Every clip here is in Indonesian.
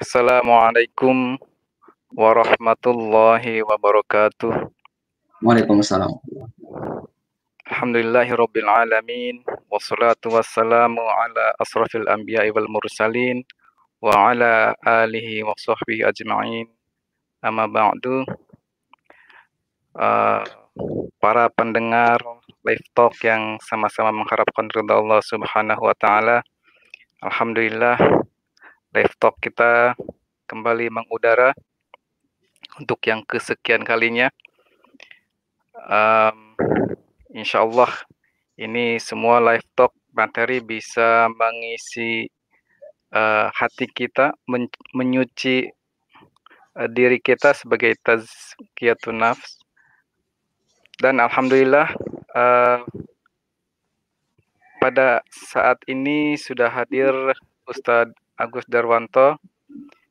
Assalamualaikum warahmatullahi wabarakatuh. Waalaikumsalam. Alhamdulillahirabbil alamin wassalatu wassalamu ala asrafil anbiya'i wal mursalin wa ala alihi wa sahbihi ajma'in. Amma ba'du. Uh, para pendengar live talk yang sama-sama mengharapkan ridha Allah Subhanahu wa taala. Alhamdulillah live talk kita kembali mengudara untuk yang kesekian kalinya. Um, insya Allah ini semua live talk materi bisa mengisi uh, hati kita, men menyuci uh, diri kita sebagai tazkiyatun nafs. Dan Alhamdulillah uh, pada saat ini sudah hadir Ustadz Agus Darwanto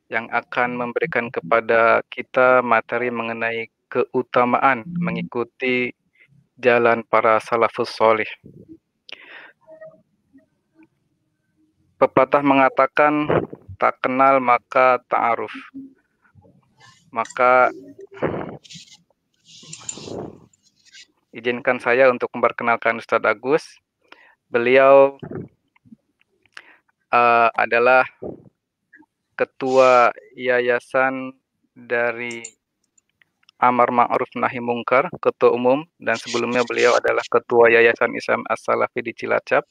yang akan memberikan kepada kita materi mengenai keutamaan mengikuti jalan para salafus soleh. Pepatah mengatakan tak kenal maka ta'aruf. Maka izinkan saya untuk memperkenalkan Ustadz Agus. Beliau uh, adalah ketua yayasan dari Amar Ma'ruf Nahi Mungkar, ketua umum dan sebelumnya beliau adalah ketua Yayasan Islam As-Salafi di Cilacap.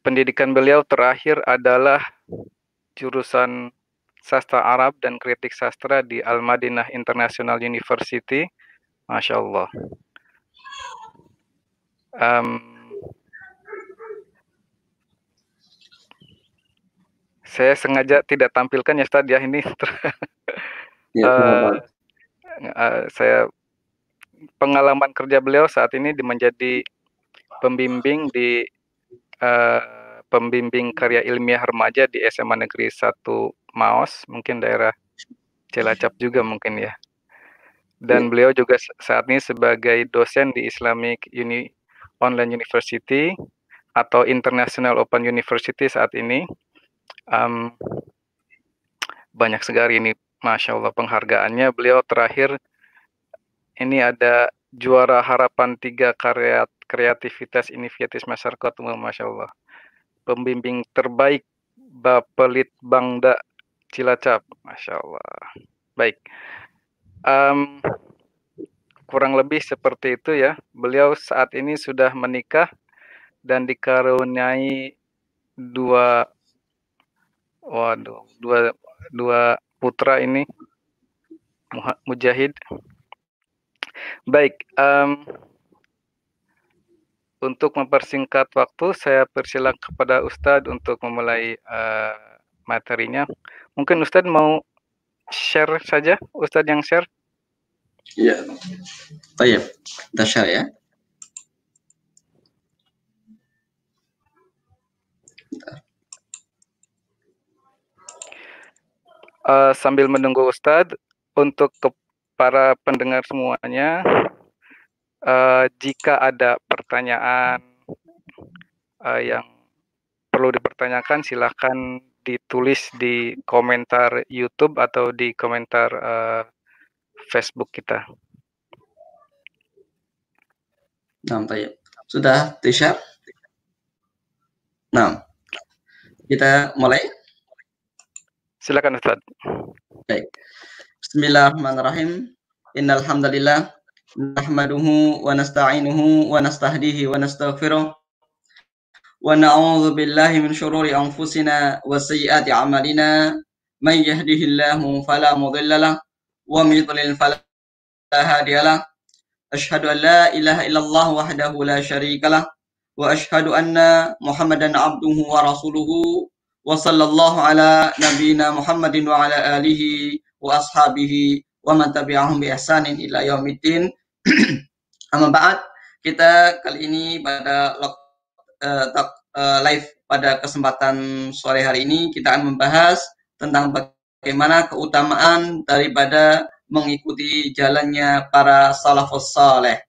Pendidikan beliau terakhir adalah jurusan sastra Arab dan kritik sastra di Al Madinah International University. Masya Allah. Um, saya sengaja tidak tampilkan ya tadi ya ini. ya, uh, uh, saya pengalaman kerja beliau saat ini di menjadi pembimbing di uh, pembimbing karya ilmiah remaja di SMA Negeri 1 Maos, mungkin daerah Cilacap juga mungkin ya. Dan ya. beliau juga saat ini sebagai dosen di Islamic Uni Online University atau International Open University saat ini um, banyak sekali ini Masya Allah penghargaannya. Beliau terakhir ini ada juara harapan tiga karya kreativitas inisiatif masyarakat umum Masya Allah. Pembimbing terbaik Bapelit Bangda Cilacap Masya Allah. Baik. Um, kurang lebih seperti itu ya. Beliau saat ini sudah menikah dan dikaruniai dua Waduh, dua dua putra ini Mujahid. Baik, um, untuk mempersingkat waktu, saya persilakan kepada Ustadz untuk memulai uh, materinya. Mungkin Ustadz mau share saja, Ustadz yang share. Iya, Tayyip, oh iya, kita share ya. Bentar. uh, sambil menunggu Ustadz untuk ke para pendengar semuanya uh, jika ada pertanyaan uh, yang perlu dipertanyakan silahkan ditulis di komentar YouTube atau di komentar uh, Facebook kita. Nah, sudah Sudah, share. Nah, kita mulai. Silakan Ustaz. Baik. Bismillahirrahmanirrahim. Innal hamdalillah nahmaduhu wa nasta'inuhu wa nastahdihi wa nastaghfiruh wa na'udzu billahi min shururi anfusina wa sayyiati a'malina may yahdihillahu fala mudilla lahu wa may yudlil fala hadiya lahu ashhadu an la ilaha illallah wahdahu la syarika wa ashhadu anna muhammadan abduhu wa rasuluhu wa sallallahu ala Muhammadin wa ala alihi wa ashabihi wa man tabi'ahum bi ihsanin ila kita kali ini pada uh, uh, live pada kesempatan sore hari ini kita akan membahas tentang bagaimana keutamaan daripada mengikuti jalannya para salafus saleh.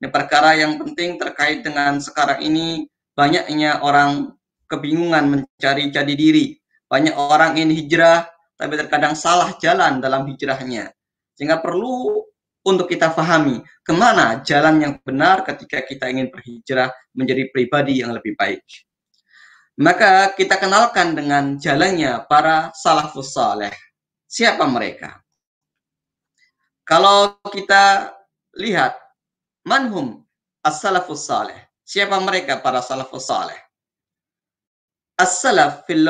Ini perkara yang penting terkait dengan sekarang ini banyaknya orang kebingungan mencari jadi diri. Banyak orang ingin hijrah, tapi terkadang salah jalan dalam hijrahnya. Sehingga perlu untuk kita fahami kemana jalan yang benar ketika kita ingin berhijrah menjadi pribadi yang lebih baik. Maka kita kenalkan dengan jalannya para salafus saleh. Siapa mereka? Kalau kita lihat manhum as-salafus saleh. Siapa mereka para salafus saleh? as-salaf fil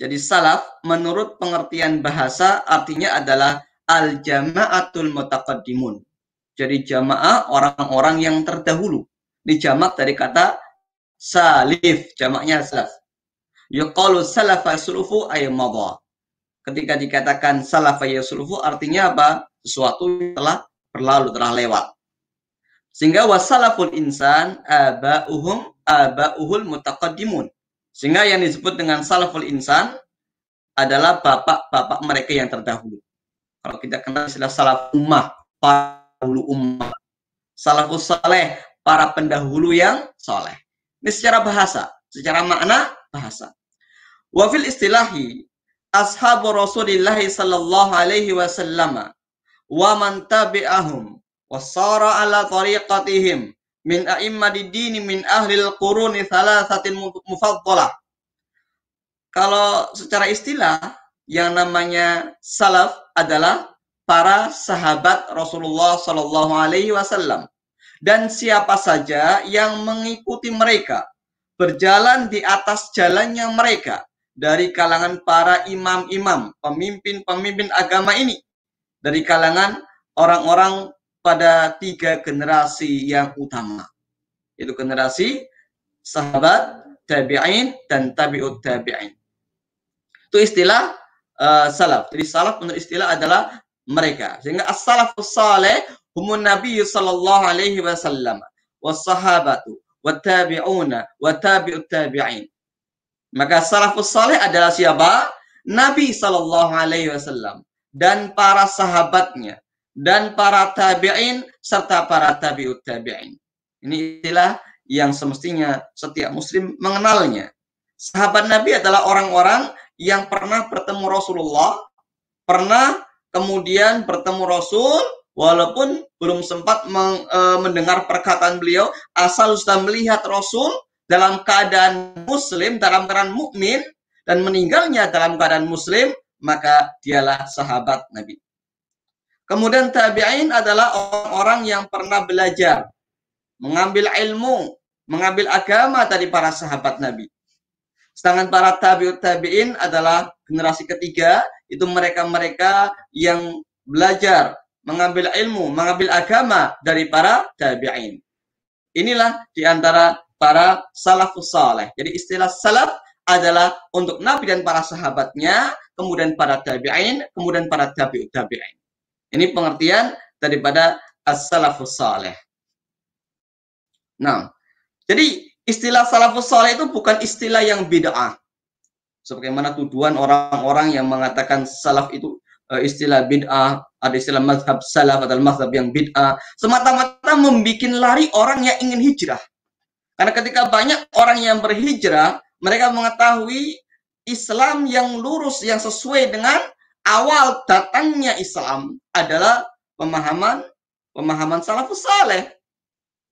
Jadi salaf menurut pengertian bahasa artinya adalah al-jama'atul mutaqaddimun. Jadi jamaah orang-orang yang terdahulu. Dijamak dari kata salif, jamaknya salaf. Yuqalu salafa sulufu ay madha. Ketika dikatakan salafa yasulufu artinya apa? Sesuatu yang telah berlalu, telah lewat. Sehingga wasalaful insan aba'uhum aba'uhul mutaqaddimun sehingga yang disebut dengan salaful insan adalah bapak-bapak mereka yang terdahulu. Kalau kita kenal istilah salaf ummah, para ummah. Salafus saleh, para pendahulu yang soleh. Ini secara bahasa, secara makna bahasa. Wafil istilahi, ashabu Rasulillah sallallahu alaihi wasallam wa man tabi'ahum wa sara ala tariqatihim min a'immadid min ahlil quruni thalathatin mufaddalah. Kalau secara istilah yang namanya salaf adalah para sahabat Rasulullah Shallallahu alaihi wasallam dan siapa saja yang mengikuti mereka berjalan di atas jalannya mereka dari kalangan para imam-imam, pemimpin-pemimpin agama ini, dari kalangan orang-orang pada tiga generasi yang utama. Yaitu generasi sahabat, tabi'in, dan tabi'ut tabi'in. Itu istilah uh, salaf. Jadi salaf menurut istilah adalah mereka. Sehingga as-salafus saleh humun Nabi sallallahu alaihi wasallam was-sahabatu wat-tabi'una wat-tabi'ut tabi'in. Maka salafus saleh adalah siapa? Nabi sallallahu alaihi wasallam dan para sahabatnya dan para tabi'in serta para tabi'ut tabi'in. Ini istilah yang semestinya setiap muslim mengenalnya. Sahabat Nabi adalah orang-orang yang pernah bertemu Rasulullah, pernah kemudian bertemu Rasul walaupun belum sempat meng, e, mendengar perkataan beliau asal sudah melihat Rasul dalam keadaan muslim, dalam keadaan mukmin dan meninggalnya dalam keadaan muslim, maka dialah sahabat Nabi. Kemudian tabi'in adalah orang-orang yang pernah belajar, mengambil ilmu, mengambil agama dari para sahabat Nabi. Sedangkan para tabi'ut tabi'in adalah generasi ketiga, itu mereka-mereka yang belajar, mengambil ilmu, mengambil agama dari para tabi'in. Inilah diantara para salafus saleh. Jadi istilah salaf adalah untuk Nabi dan para sahabatnya, kemudian para tabi'in, kemudian para tabi'ut tabi'in. Ini pengertian daripada as-salafus saleh. Nah, jadi istilah salafus saleh itu bukan istilah yang bid'ah. Sebagaimana tuduhan orang-orang yang mengatakan salaf itu e, istilah bid'ah, ada istilah mazhab salaf atau mazhab yang bid'ah, semata-mata membuat lari orang yang ingin hijrah. Karena ketika banyak orang yang berhijrah, mereka mengetahui Islam yang lurus, yang sesuai dengan awal datangnya Islam adalah pemahaman pemahaman salafus saleh.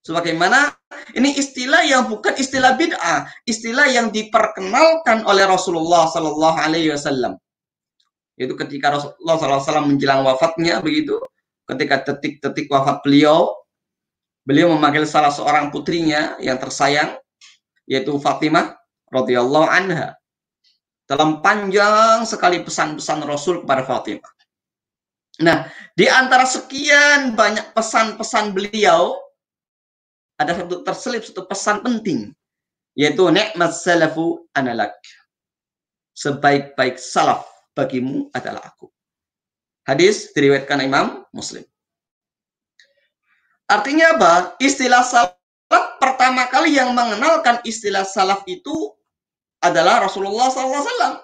Sebagaimana ini istilah yang bukan istilah bid'ah, istilah yang diperkenalkan oleh Rasulullah Sallallahu Alaihi Wasallam. Itu ketika Rasulullah Sallallahu SAW menjelang wafatnya begitu, ketika detik-detik wafat beliau, beliau memanggil salah seorang putrinya yang tersayang, yaitu Fatimah radhiyallahu anha dalam panjang sekali pesan-pesan Rasul kepada Fatimah. Nah, di antara sekian banyak pesan-pesan beliau, ada satu terselip satu pesan penting, yaitu nikmat salafu analak. Sebaik-baik salaf bagimu adalah aku. Hadis diriwayatkan Imam Muslim. Artinya apa? Istilah salaf pertama kali yang mengenalkan istilah salaf itu adalah Rasulullah SAW.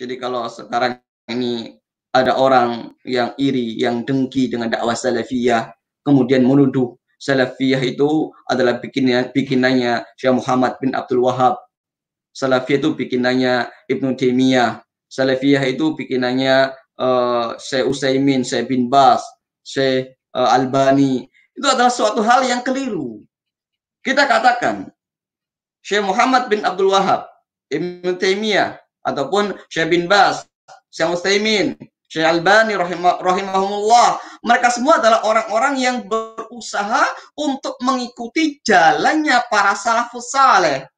Jadi kalau sekarang ini ada orang yang iri, yang dengki dengan dakwah salafiyah, kemudian menuduh salafiyah itu adalah bikinnya bikinannya Syekh Muhammad bin Abdul Wahab. Salafiyah itu bikinannya Ibnu Taimiyah. Salafiyah itu bikinannya uh, Syekh Utsaimin, Syekh bin Bas, Syekh uh, Albani. Itu adalah suatu hal yang keliru. Kita katakan Syekh Muhammad bin Abdul Wahab Ibn Taimiyah ataupun Syekh bin Bas, Syekh Mustaimin, Syekh Albani rahimahumullah. Mereka semua adalah orang-orang yang berusaha untuk mengikuti jalannya para salafus saleh.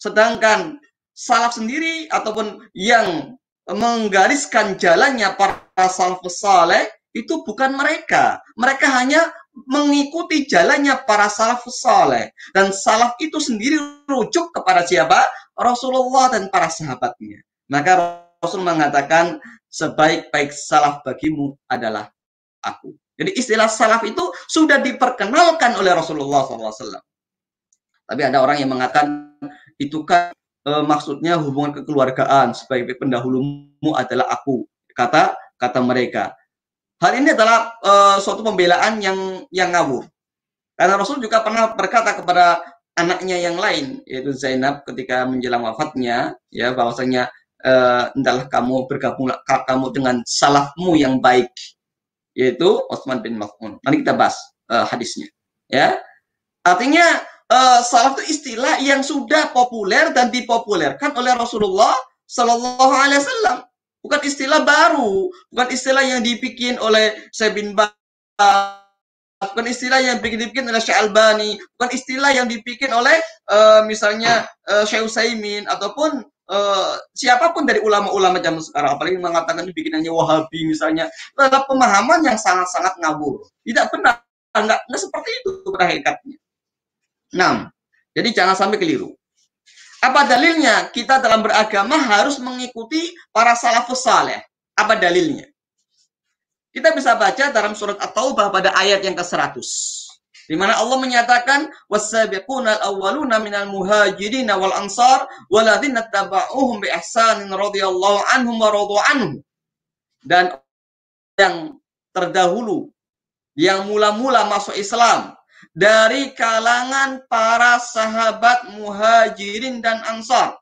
Sedangkan salaf sendiri ataupun yang menggariskan jalannya para salafus saleh itu bukan mereka. Mereka hanya mengikuti jalannya para salafus saleh dan salaf itu sendiri rujuk kepada siapa? Rasulullah dan para sahabatnya. Maka Rasul mengatakan sebaik-baik salaf bagimu adalah aku. Jadi istilah salaf itu sudah diperkenalkan oleh Rasulullah SAW. Tapi ada orang yang mengatakan itu kan e, maksudnya hubungan kekeluargaan sebagai pendahulumu adalah aku kata kata mereka. Hal ini adalah e, suatu pembelaan yang yang ngawur. Karena Rasul juga pernah berkata kepada anaknya yang lain yaitu Zainab ketika menjelang wafatnya ya bahwasanya uh, entahlah kamu bergabunglah kamu dengan salafmu yang baik yaitu Osman bin Maqun Nanti kita bahas uh, hadisnya ya. Artinya uh, salaf itu istilah yang sudah populer dan dipopulerkan oleh Rasulullah Shallallahu alaihi wasallam. Bukan istilah baru, bukan istilah yang dibikin oleh Syekh bin Baz bukan istilah yang dibikin oleh Syekh Albani, bukan istilah yang dibikin oleh uh, misalnya uh, Syekh Utsaimin ataupun uh, siapapun dari ulama-ulama zaman sekarang apalagi mengatakan dibikinannya bikinannya Wahabi misalnya, adalah pemahaman yang sangat-sangat ngawur. Tidak pernah enggak, enggak seperti itu berhakikatnya. 6. Jadi jangan sampai keliru. Apa dalilnya? Kita dalam beragama harus mengikuti para salafus saleh. Apa dalilnya? Kita bisa baca dalam surat At-Taubah pada ayat yang ke-100. Di mana Allah menyatakan wasabiquna al-awwaluna minal muhajirin wal ansar walladzina tabauhum bi ihsanin radhiyallahu anhum wa radu anhum. Dan yang terdahulu yang mula-mula masuk Islam dari kalangan para sahabat muhajirin dan ansar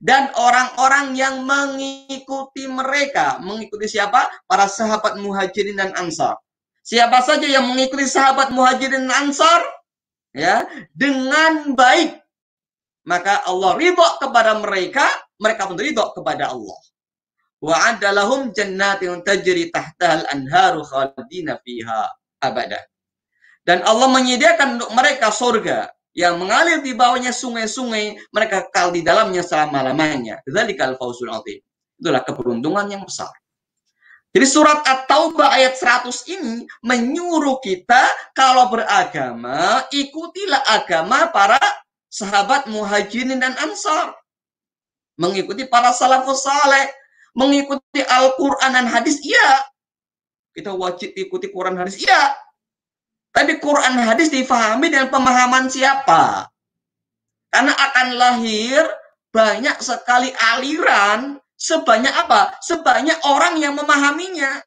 dan orang-orang yang mengikuti mereka. Mengikuti siapa? Para sahabat muhajirin dan ansar. Siapa saja yang mengikuti sahabat muhajirin dan ansar? Ya, dengan baik. Maka Allah ridho kepada mereka, mereka pun ridho kepada Allah. Wa adalahum jannatin tajri tahtahal anharu khalidina fiha abada. Dan Allah menyediakan untuk mereka surga yang mengalir di bawahnya sungai-sungai, mereka kekal di dalamnya selama-lamanya. azim. Itulah keberuntungan yang besar. Jadi surat At-Taubah ayat 100 ini menyuruh kita kalau beragama, ikutilah agama para sahabat muhajirin dan ansar. Mengikuti para salafus saleh, mengikuti Al-Quran dan hadis, iya. Kita wajib ikuti Quran hadis, iya. Tapi Quran hadis difahami dengan pemahaman siapa? Karena akan lahir banyak sekali aliran sebanyak apa? Sebanyak orang yang memahaminya.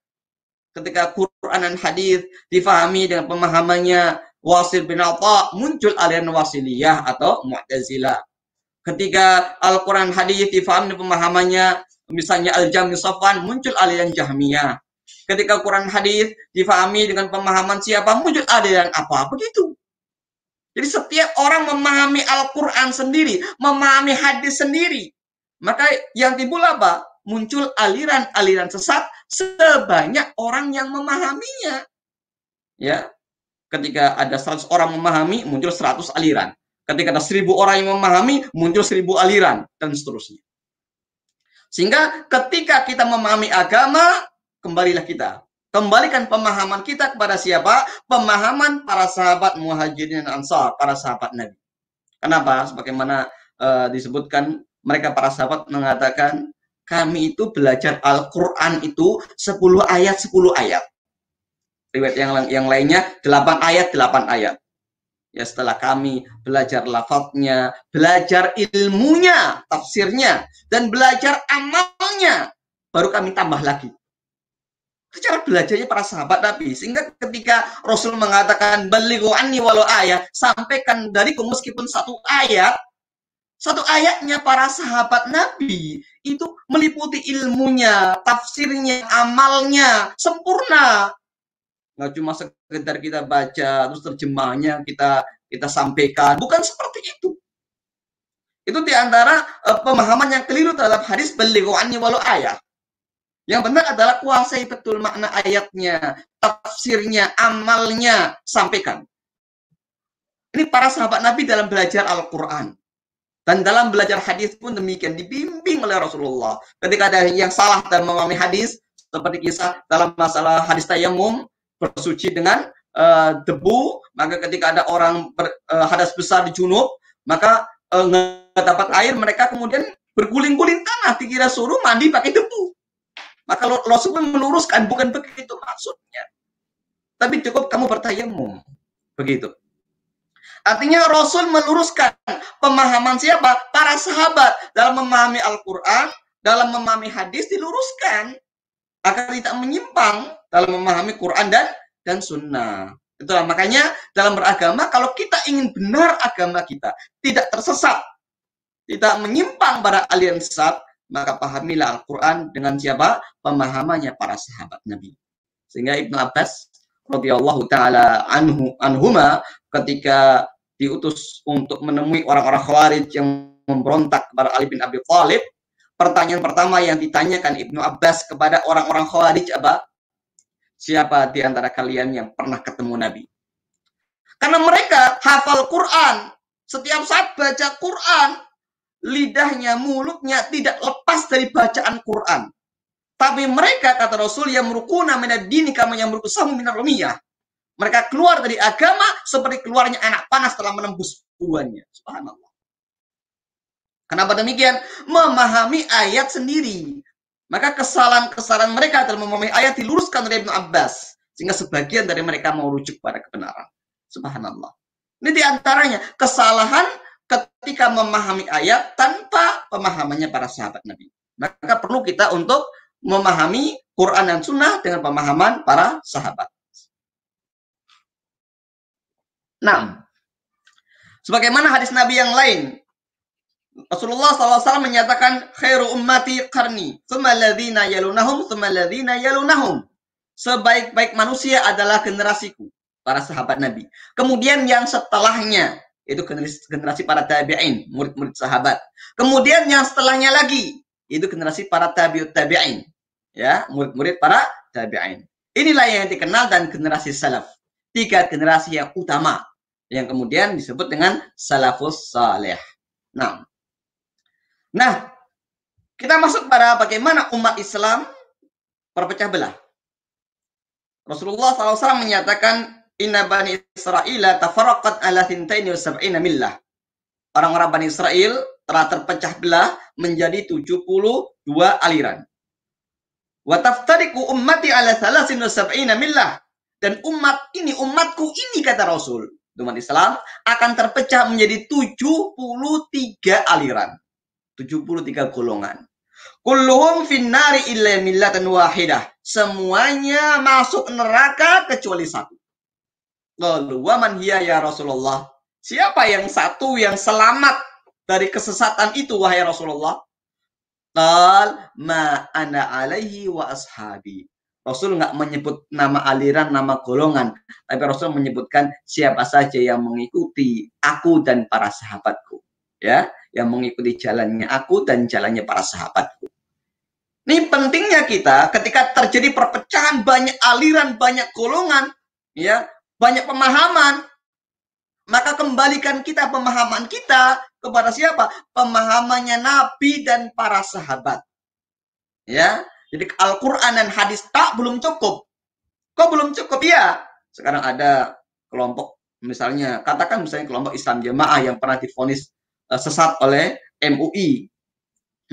Ketika Quran dan hadis difahami dengan pemahamannya Wasil bin Atha muncul aliran Wasiliyah atau Mu'tazilah. Ketika Al-Quran hadis difahami dengan pemahamannya misalnya al Jamil Sofwan, muncul aliran Jahmiyah. Ketika kurang hadis difahami dengan pemahaman siapa muncul ada yang apa begitu. Jadi setiap orang memahami Al-Quran sendiri, memahami hadis sendiri. Maka yang timbul apa? Muncul aliran-aliran sesat sebanyak orang yang memahaminya. Ya, ketika ada 100 orang memahami, muncul 100 aliran. Ketika ada 1000 orang yang memahami, muncul 1000 aliran dan seterusnya. Sehingga ketika kita memahami agama, kembalilah kita. Kembalikan pemahaman kita kepada siapa? Pemahaman para sahabat muhajirin dan ansar, para sahabat Nabi. Kenapa? Sebagaimana uh, disebutkan mereka para sahabat mengatakan kami itu belajar Al-Quran itu 10 ayat 10 ayat. Riwayat yang yang lainnya 8 ayat 8 ayat. Ya setelah kami belajar lafadznya, belajar ilmunya, tafsirnya, dan belajar amalnya, baru kami tambah lagi cara belajarnya para sahabat Nabi. Sehingga ketika Rasul mengatakan baligo ani walau ayat, sampaikan dariku meskipun satu ayat, satu ayatnya para sahabat Nabi itu meliputi ilmunya, tafsirnya, amalnya sempurna. Nggak cuma sekedar kita baca terus terjemahnya kita kita sampaikan, bukan seperti itu. Itu diantara uh, pemahaman yang keliru terhadap hadis balighu ani walau ayat. Yang benar adalah kuasai betul makna ayatnya, tafsirnya, amalnya, sampaikan. Ini para sahabat Nabi dalam belajar Al-Quran. Dan dalam belajar hadis pun demikian, dibimbing oleh Rasulullah. Ketika ada yang salah dan memahami hadis, seperti kisah dalam masalah hadis tayamum, bersuci dengan uh, debu, maka ketika ada orang ber, uh, hadas besar di junub, maka uh, eh, dapat air, mereka kemudian berguling-guling tanah, dikira suruh mandi pakai debu. Maka Rasulullah meluruskan bukan begitu maksudnya. Tapi cukup kamu bertayamum. Begitu. Artinya Rasul meluruskan pemahaman siapa? Para sahabat dalam memahami Al-Quran, dalam memahami hadis diluruskan agar tidak menyimpang dalam memahami Quran dan dan sunnah. Itulah makanya dalam beragama kalau kita ingin benar agama kita tidak tersesat, tidak menyimpang pada aliansat, maka pahamilah Al-Quran dengan siapa? Pemahamannya para sahabat Nabi. Sehingga Ibn Abbas radhiyallahu taala anhu anhuma ketika diutus untuk menemui orang-orang Khawarij yang memberontak kepada Ali bin Abi Thalib, pertanyaan pertama yang ditanyakan Ibnu Abbas kepada orang-orang Khawarij apa? Siapa di antara kalian yang pernah ketemu Nabi? Karena mereka hafal Quran, setiap saat baca Quran, lidahnya, mulutnya tidak lepas dari bacaan Quran. Tapi mereka, kata Rasul, yang merukuna dini kama yang merukusamu minar rumiyah. Mereka keluar dari agama seperti keluarnya anak panas setelah menembus buahnya. Subhanallah. Kenapa demikian? Memahami ayat sendiri. Maka kesalahan-kesalahan mereka dalam memahami ayat diluruskan oleh Ibn Abbas. Sehingga sebagian dari mereka mau rujuk pada kebenaran. Subhanallah. Ini diantaranya kesalahan ketika memahami ayat tanpa pemahamannya para sahabat Nabi. Maka perlu kita untuk memahami Quran dan Sunnah dengan pemahaman para sahabat. 6. Sebagaimana hadis Nabi yang lain, Rasulullah SAW menyatakan khairu ummati qarni, thumma yalunahum, thumma yalunahum. Sebaik-baik manusia adalah generasiku, para sahabat Nabi. Kemudian yang setelahnya, itu generasi, generasi para tabi'in, murid-murid sahabat. Kemudian yang setelahnya lagi, itu generasi para tabi'ut tabi'in, ya, murid-murid para tabi'in. Inilah yang dikenal dan generasi salaf. Tiga generasi yang utama yang kemudian disebut dengan salafus saleh. Nah, nah kita masuk pada bagaimana umat Islam berpecah belah. Rasulullah SAW menyatakan Inna Bani Israel tafarraqat ala thintaini wa sab'ina millah. Orang-orang Bani Israel telah terpecah belah menjadi 72 aliran. Wa taftariku ummati ala salah wa sab'ina millah. Dan umat ini, umatku ini kata Rasul. Umat Islam akan terpecah menjadi 73 aliran. 73 golongan. Kulluhum finnari illa millatan wahidah. Semuanya masuk neraka kecuali satu. Lalu, waman hiya ya Rasulullah? Siapa yang satu yang selamat dari kesesatan itu, wahai Rasulullah? Qal ma ana alaihi wa ashabi. Rasul nggak menyebut nama aliran, nama golongan. Tapi Rasul menyebutkan siapa saja yang mengikuti aku dan para sahabatku. ya Yang mengikuti jalannya aku dan jalannya para sahabatku. Ini pentingnya kita ketika terjadi perpecahan banyak aliran, banyak golongan. ya banyak pemahaman, maka kembalikan kita pemahaman kita kepada siapa? Pemahamannya Nabi dan para sahabat. Ya, jadi Al-Quran dan hadis tak belum cukup. Kok belum cukup? Ya, sekarang ada kelompok misalnya, katakan misalnya kelompok Islam Jemaah yang pernah difonis eh, sesat oleh MUI.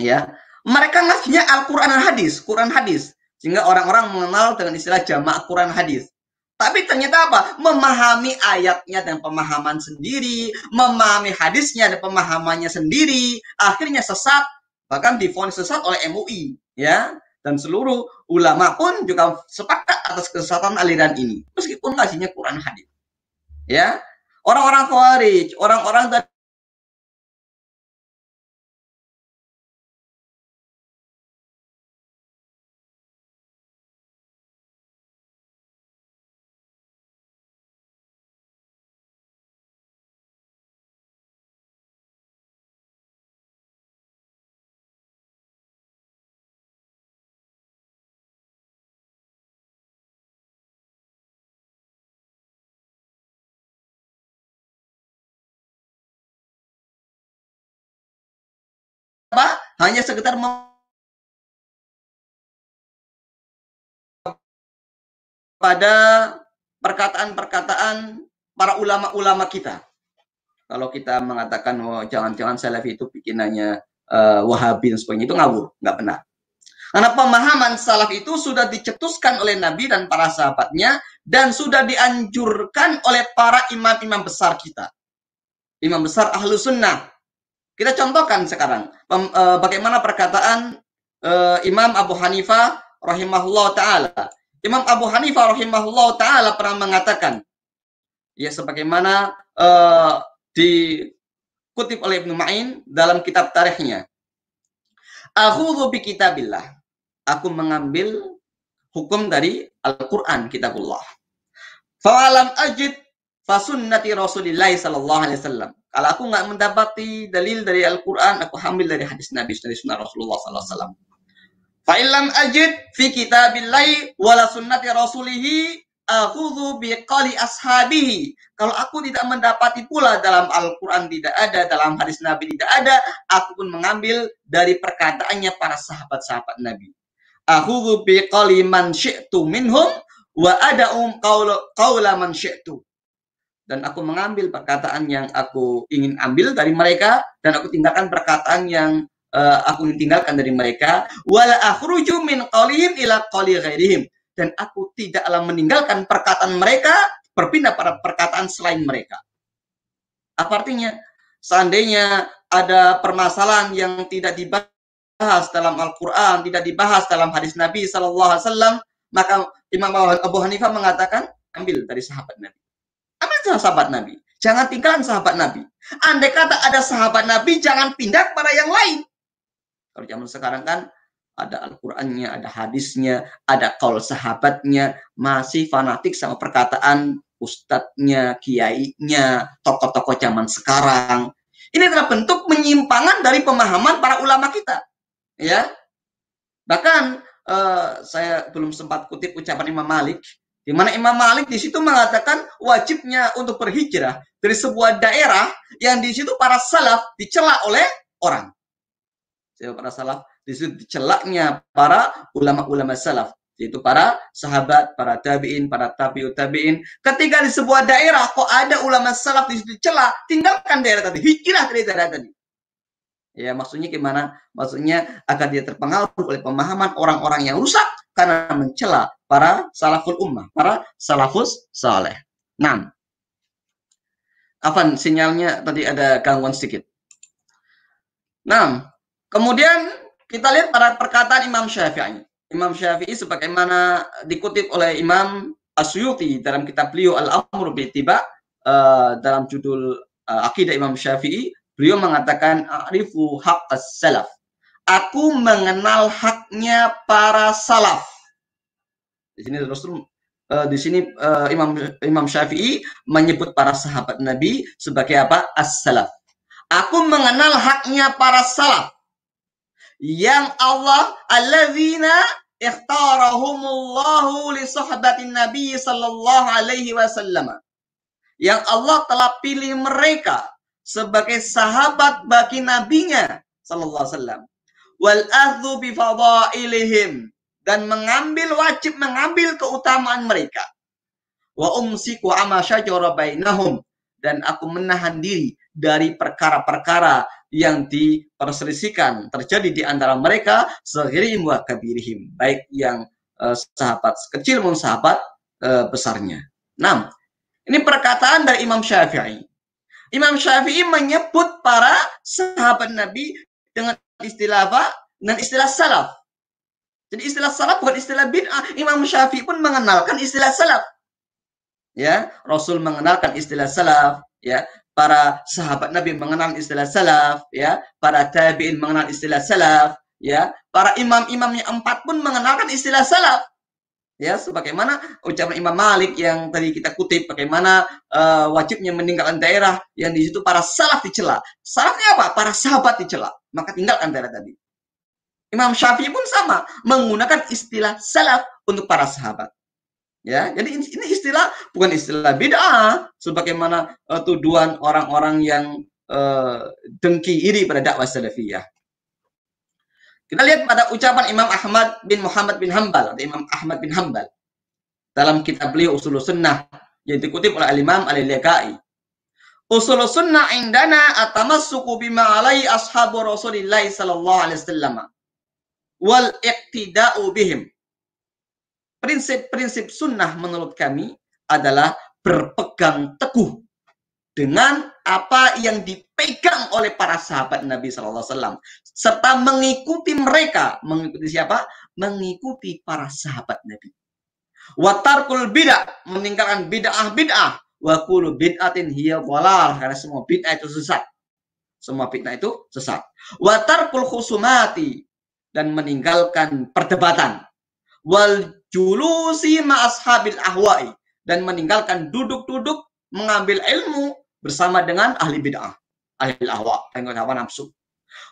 Ya, mereka ngasihnya Al-Quran dan hadis, Quran hadis. Sehingga orang-orang mengenal dengan istilah jamaah Quran hadis. Tapi ternyata apa? Memahami ayatnya dan pemahaman sendiri, memahami hadisnya dan pemahamannya sendiri, akhirnya sesat, bahkan difonis sesat oleh MUI, ya. Dan seluruh ulama pun juga sepakat atas kesesatan aliran ini, meskipun kasihnya Quran hadis. Ya, orang-orang Khawarij, orang-orang apa? Hanya sekitar pada perkataan-perkataan para ulama-ulama kita. Kalau kita mengatakan oh, jangan-jangan salaf itu bikinannya uh, Wahabi dan sebagainya itu ngawur, nggak benar. Karena pemahaman salaf itu sudah dicetuskan oleh Nabi dan para sahabatnya dan sudah dianjurkan oleh para imam-imam besar kita. Imam besar ahlu sunnah. Kita contohkan sekarang pem, e, bagaimana perkataan e, Imam Abu Hanifah rahimahullah taala. Imam Abu Hanifah rahimahullah taala pernah mengatakan ya sebagaimana e, dikutip oleh Ibnu Ma'in dalam kitab tarikhnya. Aku bi kitabillah. Aku mengambil hukum dari Al-Qur'an kitabullah. Fa'alam ajid fasunnati Rasulillah sallallahu alaihi wasallam. Kalau aku nggak mendapati dalil dari Al-Qur'an, aku ambil dari hadis Nabi dari sunnah Rasulullah sallallahu alaihi wasallam. Fa illam ajid fi kitabillahi la sunnati rasulih akhudhu biqali ashabihi. Kalau aku tidak mendapati pula dalam Al-Qur'an tidak ada, dalam hadis Nabi tidak ada, aku pun mengambil dari perkataannya para sahabat-sahabat Nabi. Akhudhu biqali man syi'tu minhum wa ada'um um qawla man syi'tu dan aku mengambil perkataan yang aku ingin ambil dari mereka dan aku tinggalkan perkataan yang uh, aku tinggalkan dari mereka wala akhruju min qalihim ila qali ghairihim dan aku tidaklah meninggalkan perkataan mereka berpindah pada perkataan selain mereka apa artinya seandainya ada permasalahan yang tidak dibahas dalam Al-Qur'an tidak dibahas dalam hadis Nabi sallallahu alaihi wasallam maka Imam Abu Hanifah mengatakan ambil dari sahabat Nabi salah sahabat Nabi. Jangan tinggalkan sahabat Nabi. Andai kata ada sahabat Nabi, jangan pindah kepada yang lain. Kalau zaman sekarang kan ada Al-Qur'annya, ada hadisnya, ada kaul sahabatnya, masih fanatik sama perkataan ustadznya, kiainya, tokoh-tokoh zaman sekarang. Ini adalah bentuk penyimpangan dari pemahaman para ulama kita. Ya. Bahkan uh, saya belum sempat kutip ucapan Imam Malik di mana Imam Malik di situ mengatakan wajibnya untuk berhijrah dari sebuah daerah yang di situ para salaf dicela oleh orang. Jadi para salaf di situ dicelaknya para ulama-ulama salaf yaitu para sahabat, para tabiin, para tabiut tabiin. Ketika di sebuah daerah kok ada ulama salaf di situ dicela, tinggalkan daerah tadi, hijrah dari daerah tadi. Ya maksudnya gimana? Maksudnya akan dia terpengaruh oleh pemahaman orang-orang yang rusak karena mencela para salaful ummah, para salafus saleh. Nam. afan sinyalnya tadi ada gangguan sedikit. Nam. kemudian kita lihat pada perkataan Imam Syafi'i. Imam Syafi'i sebagaimana dikutip oleh Imam Asyuti dalam kitab beliau Al-Amr tiba uh, dalam judul uh, eh, Akidah Imam Syafi'i, beliau mengatakan arifu hak as-salaf Aku mengenal haknya para salaf. Di sini Rasul uh, eh, di sini uh, Imam Imam Syafi'i menyebut para sahabat Nabi sebagai apa? As-salaf. Aku mengenal haknya para salaf yang Allah alladzina ikhtarahumullahu li sahabatin Nabi sallallahu alaihi wasallam. Yang Allah telah pilih mereka sebagai sahabat bagi nabinya sallallahu alaihi wasallam wal ahdhu bi fadailihim dan mengambil wajib mengambil keutamaan mereka. Wa umsiku ama syajara bainahum dan aku menahan diri dari perkara-perkara yang diperselisihkan terjadi di antara mereka sagirihim wa kabirihim baik yang eh, sahabat kecil maupun sahabat eh, besarnya. 6. Ini perkataan dari Imam Syafi'i. Imam Syafi'i menyebut para sahabat Nabi dengan istilah apa? Dan istilah salaf. Jadi istilah salaf bukan istilah bid'ah. Imam Syafi'i pun mengenalkan istilah salaf. Ya, Rasul mengenalkan istilah salaf, ya. Para sahabat Nabi mengenal istilah salaf, ya. Para tabi'in mengenal istilah salaf, ya. Para imam-imam yang empat pun mengenalkan istilah salaf. Ya, sebagaimana ucapan Imam Malik yang tadi kita kutip, bagaimana uh, wajibnya meninggalkan daerah yang di situ para salaf dicela. Salafnya apa? Para sahabat dicela maka tinggalkan darah tadi. Imam Syafi'i pun sama, menggunakan istilah salaf untuk para sahabat. Ya, jadi ini istilah bukan istilah bid'ah sebagaimana uh, tuduhan orang-orang yang uh, dengki iri pada dakwah salafiyah. Kita lihat pada ucapan Imam Ahmad bin Muhammad bin Hambal atau Imam Ahmad bin Hambal dalam kitab beliau usulul Sunnah yang dikutip oleh al Imam Al-Liqai usul sunnah indana suku bima alai ashabu rasulillahi sallallahu alaihi wasallam wal iqtida'u bihim. Prinsip-prinsip sunnah menurut kami adalah berpegang teguh dengan apa yang dipegang oleh para sahabat Nabi Sallallahu Alaihi Wasallam serta mengikuti mereka mengikuti siapa mengikuti para sahabat Nabi watarkul bidah meninggalkan bid'ah bid'ah wa kullu bid'atin hiya dhalal karena semua bid'ah itu sesat. Semua bid'ah itu sesat. Wa tarkul khusumati dan meninggalkan perdebatan. Wal julusi ma'ashabil ahwa'i dan meninggalkan duduk-duduk mengambil ilmu bersama dengan ahli bid'ah, ahli ahwa, tengok hawa nafsu.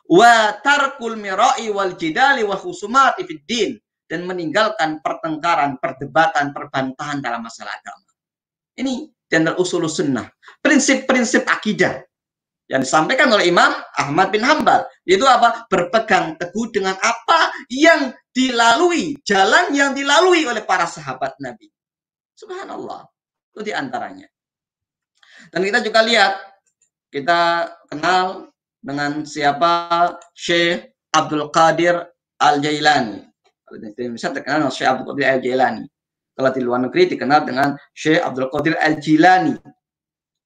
Wa tarkul mira'i wal jidali wa khusumati fid din dan meninggalkan pertengkaran, perdebatan, perbantahan dalam masalah agama. Ini tentang usul sunnah. Prinsip-prinsip akidah yang disampaikan oleh Imam Ahmad bin Hambal. Itu apa? Berpegang teguh dengan apa yang dilalui, jalan yang dilalui oleh para sahabat Nabi. Subhanallah. Itu diantaranya. Dan kita juga lihat, kita kenal dengan siapa Syekh Abdul Qadir Al-Jailani. Indonesia terkenal dengan Syekh Abdul Qadir Al-Jailani. Kalau di luar negeri dikenal dengan Syekh Abdul Qadir Al-Jilani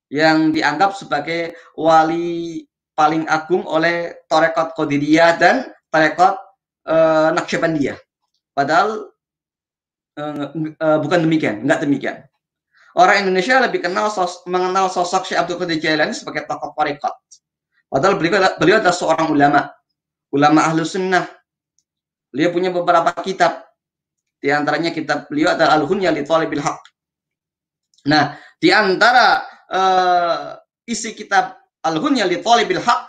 yang dianggap sebagai wali paling agung oleh Torekot Qadiriyah dan Torekot e, eh, Naqsyabandiyah. Padahal e, e, bukan demikian, enggak demikian. Orang Indonesia lebih kenal sos, mengenal sosok Syekh Abdul Qadir Jailani sebagai tokoh tarekat. Padahal beliau, beliau adalah seorang ulama, ulama ahlu sunnah. Beliau punya beberapa kitab di antaranya kitab beliau adalah Al-Hunya li Thalibil Haq. Nah, di antara uh, isi kitab Al-Hunya li Thalibil Haq,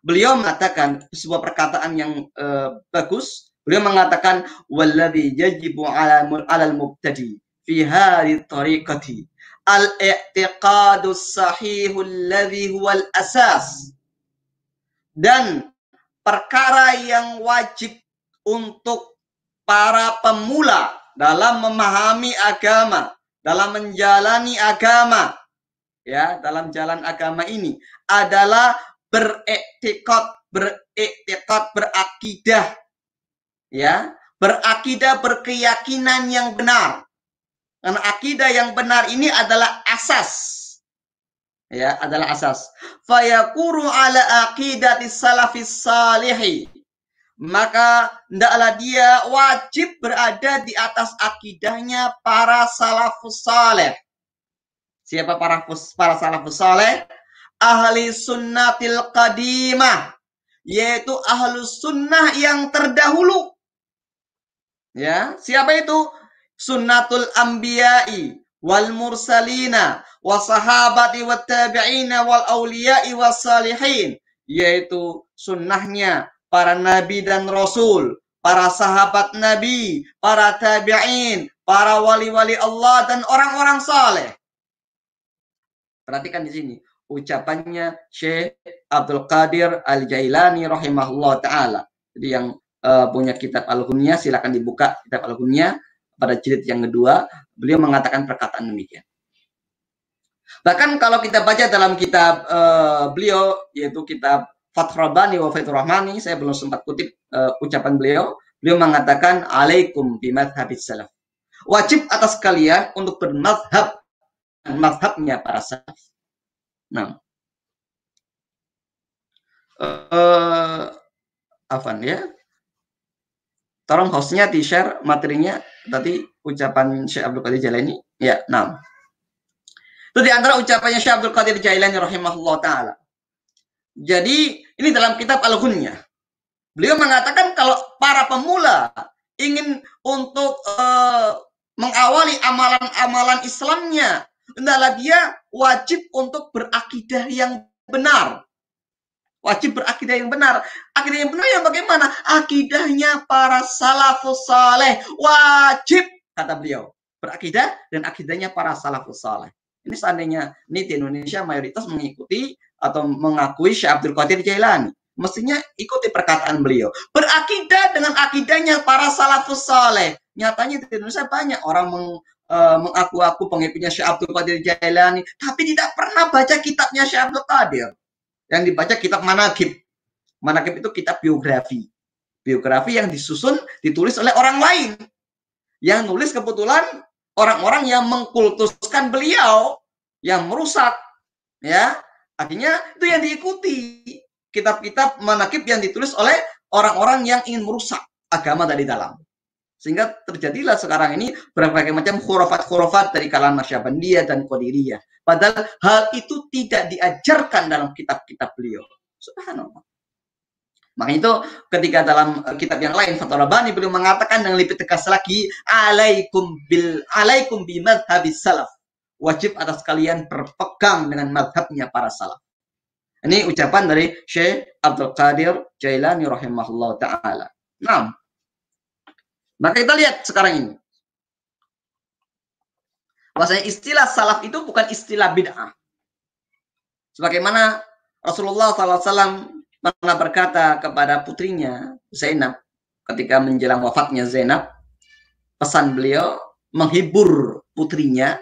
beliau mengatakan sebuah perkataan yang uh, bagus. Beliau mengatakan walladhi yajibu 'ala 'alal mubtadi fi hadhihi tariqati al-i'tiqadu sahihu alladhi huwa al-asas. Dan perkara yang wajib untuk para pemula dalam memahami agama, dalam menjalani agama, ya, dalam jalan agama ini adalah beretikot, beretikot, berakidah, ya, berakidah berkeyakinan yang benar. Karena akidah yang benar ini adalah asas. Ya, adalah asas. Fayakuru ala aqidati salafis salihi maka hendaklah dia wajib berada di atas akidahnya para salafus saleh. Siapa para para salafus saleh? Ahli sunnatil qadimah, yaitu ahlu sunnah yang terdahulu. Ya, siapa itu? Sunnatul ambiyai wal mursalina wasahabati wat tabi'ina wal awliya'i was salihin yaitu sunnahnya para nabi dan rasul, para sahabat nabi, para tabi'in, para wali-wali Allah dan orang-orang saleh. Perhatikan di sini ucapannya Syekh Abdul Qadir Al-Jailani rahimahullah taala. Jadi yang uh, punya kitab Al-Hunya silakan dibuka kitab Al-Hunya pada jilid yang kedua, beliau mengatakan perkataan demikian. Bahkan kalau kita baca dalam kitab uh, beliau yaitu kitab Fathrobani wa Faithur saya belum sempat kutip uh, ucapan beliau, beliau mengatakan alaikum habis salaf. Wajib atas kalian untuk bermadhab madhabnya para salaf. Nah, uh, Afan ya, tolong hostnya di share materinya tadi ucapan Syekh Abdul Qadir Jalani. Ya, nah. Itu di antara ucapannya Syekh Abdul Qadir Jailani rahimahullah taala. Jadi ini dalam kitab al -Hunnya. Beliau mengatakan kalau para pemula ingin untuk uh, mengawali amalan-amalan Islamnya, hendaklah dia wajib untuk berakidah yang benar. Wajib berakidah yang benar. Akidah yang benar yang bagaimana? Akidahnya para salafus saleh wajib kata beliau. Berakidah dan akidahnya para salafus saleh. Ini seandainya ini di Indonesia mayoritas mengikuti atau mengakui Syekh Abdul Qadir Jailani. Mestinya ikuti perkataan beliau. Berakidah dengan akidahnya para salafus soleh. Nyatanya di Indonesia banyak orang meng, uh, mengaku-aku pengikutnya Syekh Abdul Qadir Jailani. Tapi tidak pernah baca kitabnya Syekh Abdul Qadir. Yang dibaca kitab Manakib. Manakib itu kitab biografi. Biografi yang disusun, ditulis oleh orang lain. Yang nulis kebetulan orang-orang yang mengkultuskan beliau. Yang merusak. ya Akhirnya itu yang diikuti. Kitab-kitab manakib yang ditulis oleh orang-orang yang ingin merusak agama dari dalam. Sehingga terjadilah sekarang ini berbagai macam khurafat-khurafat dari kalangan Masyabandiyah dan Qadiriyah. Padahal hal itu tidak diajarkan dalam kitab-kitab beliau. Subhanallah. Makanya itu ketika dalam eh, kitab yang lain Fathul Bani beliau mengatakan dengan lebih tegas lagi alaikum bil alaikum bimadhabis salaf wajib atas kalian berpegang dengan madhabnya para salaf. Ini ucapan dari Syekh Abdul Qadir Jailani rahimahullah ta'ala. Nah, maka kita lihat sekarang ini. Bahwasanya istilah salaf itu bukan istilah bid'ah. Sebagaimana Rasulullah SAW pernah berkata kepada putrinya Zainab ketika menjelang wafatnya Zainab, pesan beliau menghibur putrinya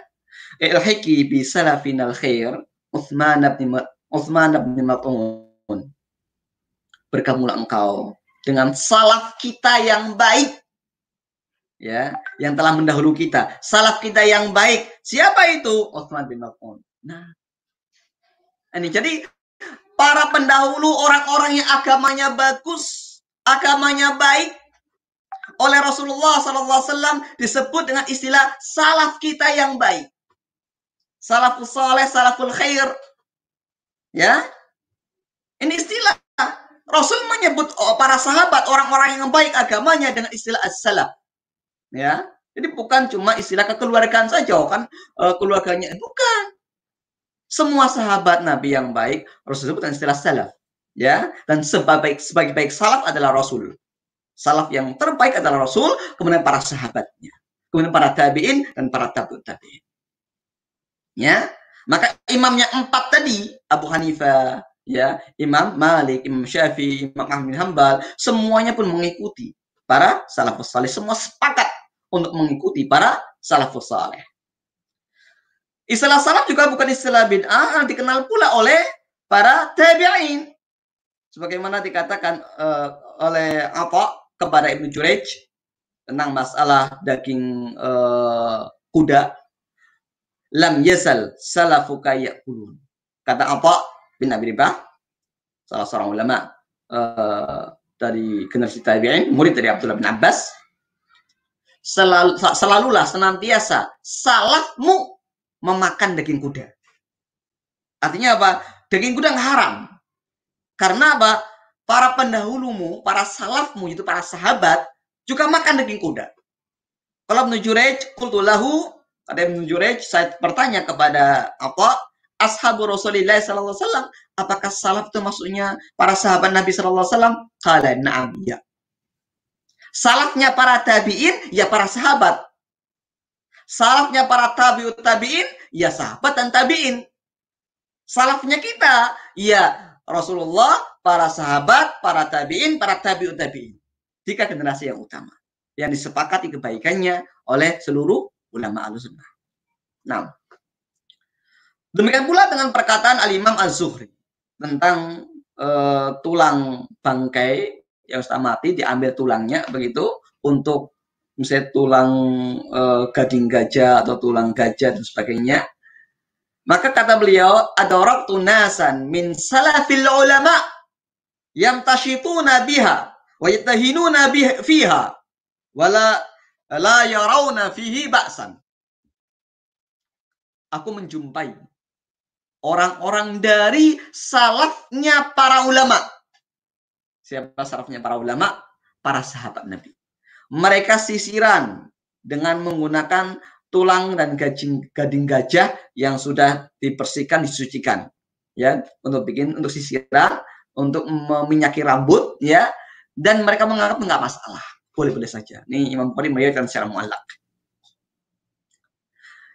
Ilhiki bi salafinal khair Uthman bin Uthman bin Mat'un. Bergabunglah engkau dengan salaf kita yang baik ya yang telah mendahulu kita salaf kita yang baik siapa itu Utsman bin Affan nah ini jadi para pendahulu orang-orang yang agamanya bagus agamanya baik oleh Rasulullah SAW disebut dengan istilah salaf kita yang baik salafus soleh, salaful khair. Ya. Ini istilah. Rasul menyebut oh, para sahabat, orang-orang yang baik agamanya dengan istilah as-salaf. Ya. Jadi bukan cuma istilah kekeluargaan saja, oh, kan eh, keluarganya. Bukan. Semua sahabat Nabi yang baik, Rasul sebutkan istilah salaf. Ya, dan sebaik sebagai baik salaf adalah Rasul. Salaf yang terbaik adalah Rasul, kemudian para sahabatnya, kemudian para tabiin dan para tabut tabiin ya maka imamnya empat tadi Abu Hanifah ya Imam Malik Imam Syafi'i Imam Ahmad bin Hanbal semuanya pun mengikuti para salafus saleh semua sepakat untuk mengikuti para salafus saleh istilah salaf juga bukan istilah bid'ah yang ah, dikenal pula oleh para tabi'in sebagaimana dikatakan uh, oleh apa kepada Ibnu Jurayj tentang masalah daging uh, kuda lam yasal salafuka yakulun. Kata apa bin Abi Ribah, salah seorang ulama uh, dari generasi tabi'in, murid dari Abdullah bin Abbas, selalu, selalulah senantiasa salafmu memakan daging kuda. Artinya apa? Daging kuda yang haram. Karena apa? Para pendahulumu, para salafmu, itu para sahabat, juga makan daging kuda. Kalau menuju Jurayj, kultulahu ada Ibn Jurej, saya bertanya kepada apa ashabu Rasulullah sallallahu apakah salaf itu maksudnya para sahabat Nabi sallallahu alaihi wasallam? Qala na'am ya. Salafnya para tabi'in ya para sahabat. Salafnya para tabi'ut tabi'in ya sahabat dan tabi'in. Salafnya kita ya Rasulullah, para sahabat, para tabi'in, para tabi'ut tabi'in. Tiga generasi yang utama yang disepakati kebaikannya oleh seluruh ulama al-sunnah. Nah, demikian pula dengan perkataan Al-Imam al zuhri tentang e, tulang bangkai yang sudah mati diambil tulangnya begitu untuk misalnya tulang e, gading gajah atau tulang gajah dan sebagainya. Maka kata beliau, ada orang tunasan min salafil ulama yang tashituna biha wa yatahinuna fiha wala la yarawna fihi ba'san. Aku menjumpai orang-orang dari salafnya para ulama. Siapa salafnya para ulama? Para sahabat Nabi. Mereka sisiran dengan menggunakan tulang dan gajing, gading gajah yang sudah dibersihkan, disucikan. Ya, untuk bikin untuk sisiran, untuk meminyaki rambut ya dan mereka menganggap nggak masalah boleh-boleh saja. Ini Imam Bukhari meriwayatkan secara muallak.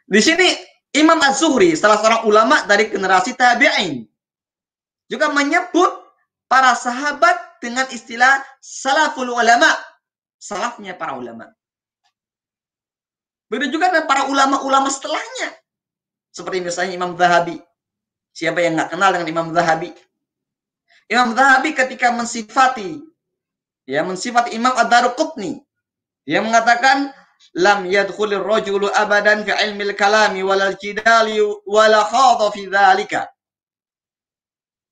Di sini Imam Az-Zuhri, salah seorang ulama dari generasi tabi'in, juga menyebut para sahabat dengan istilah salaful ulama, salafnya para ulama. Begitu juga dengan para ulama-ulama setelahnya. Seperti misalnya Imam Zahabi. Siapa yang nggak kenal dengan Imam Zahabi? Imam Zahabi ketika mensifati ya mensifat Imam Ad-Daruqutni yang mengatakan lam yadkhulir rajulu abadan fi ilmil kalami wal jidali wala khadha fi dzalika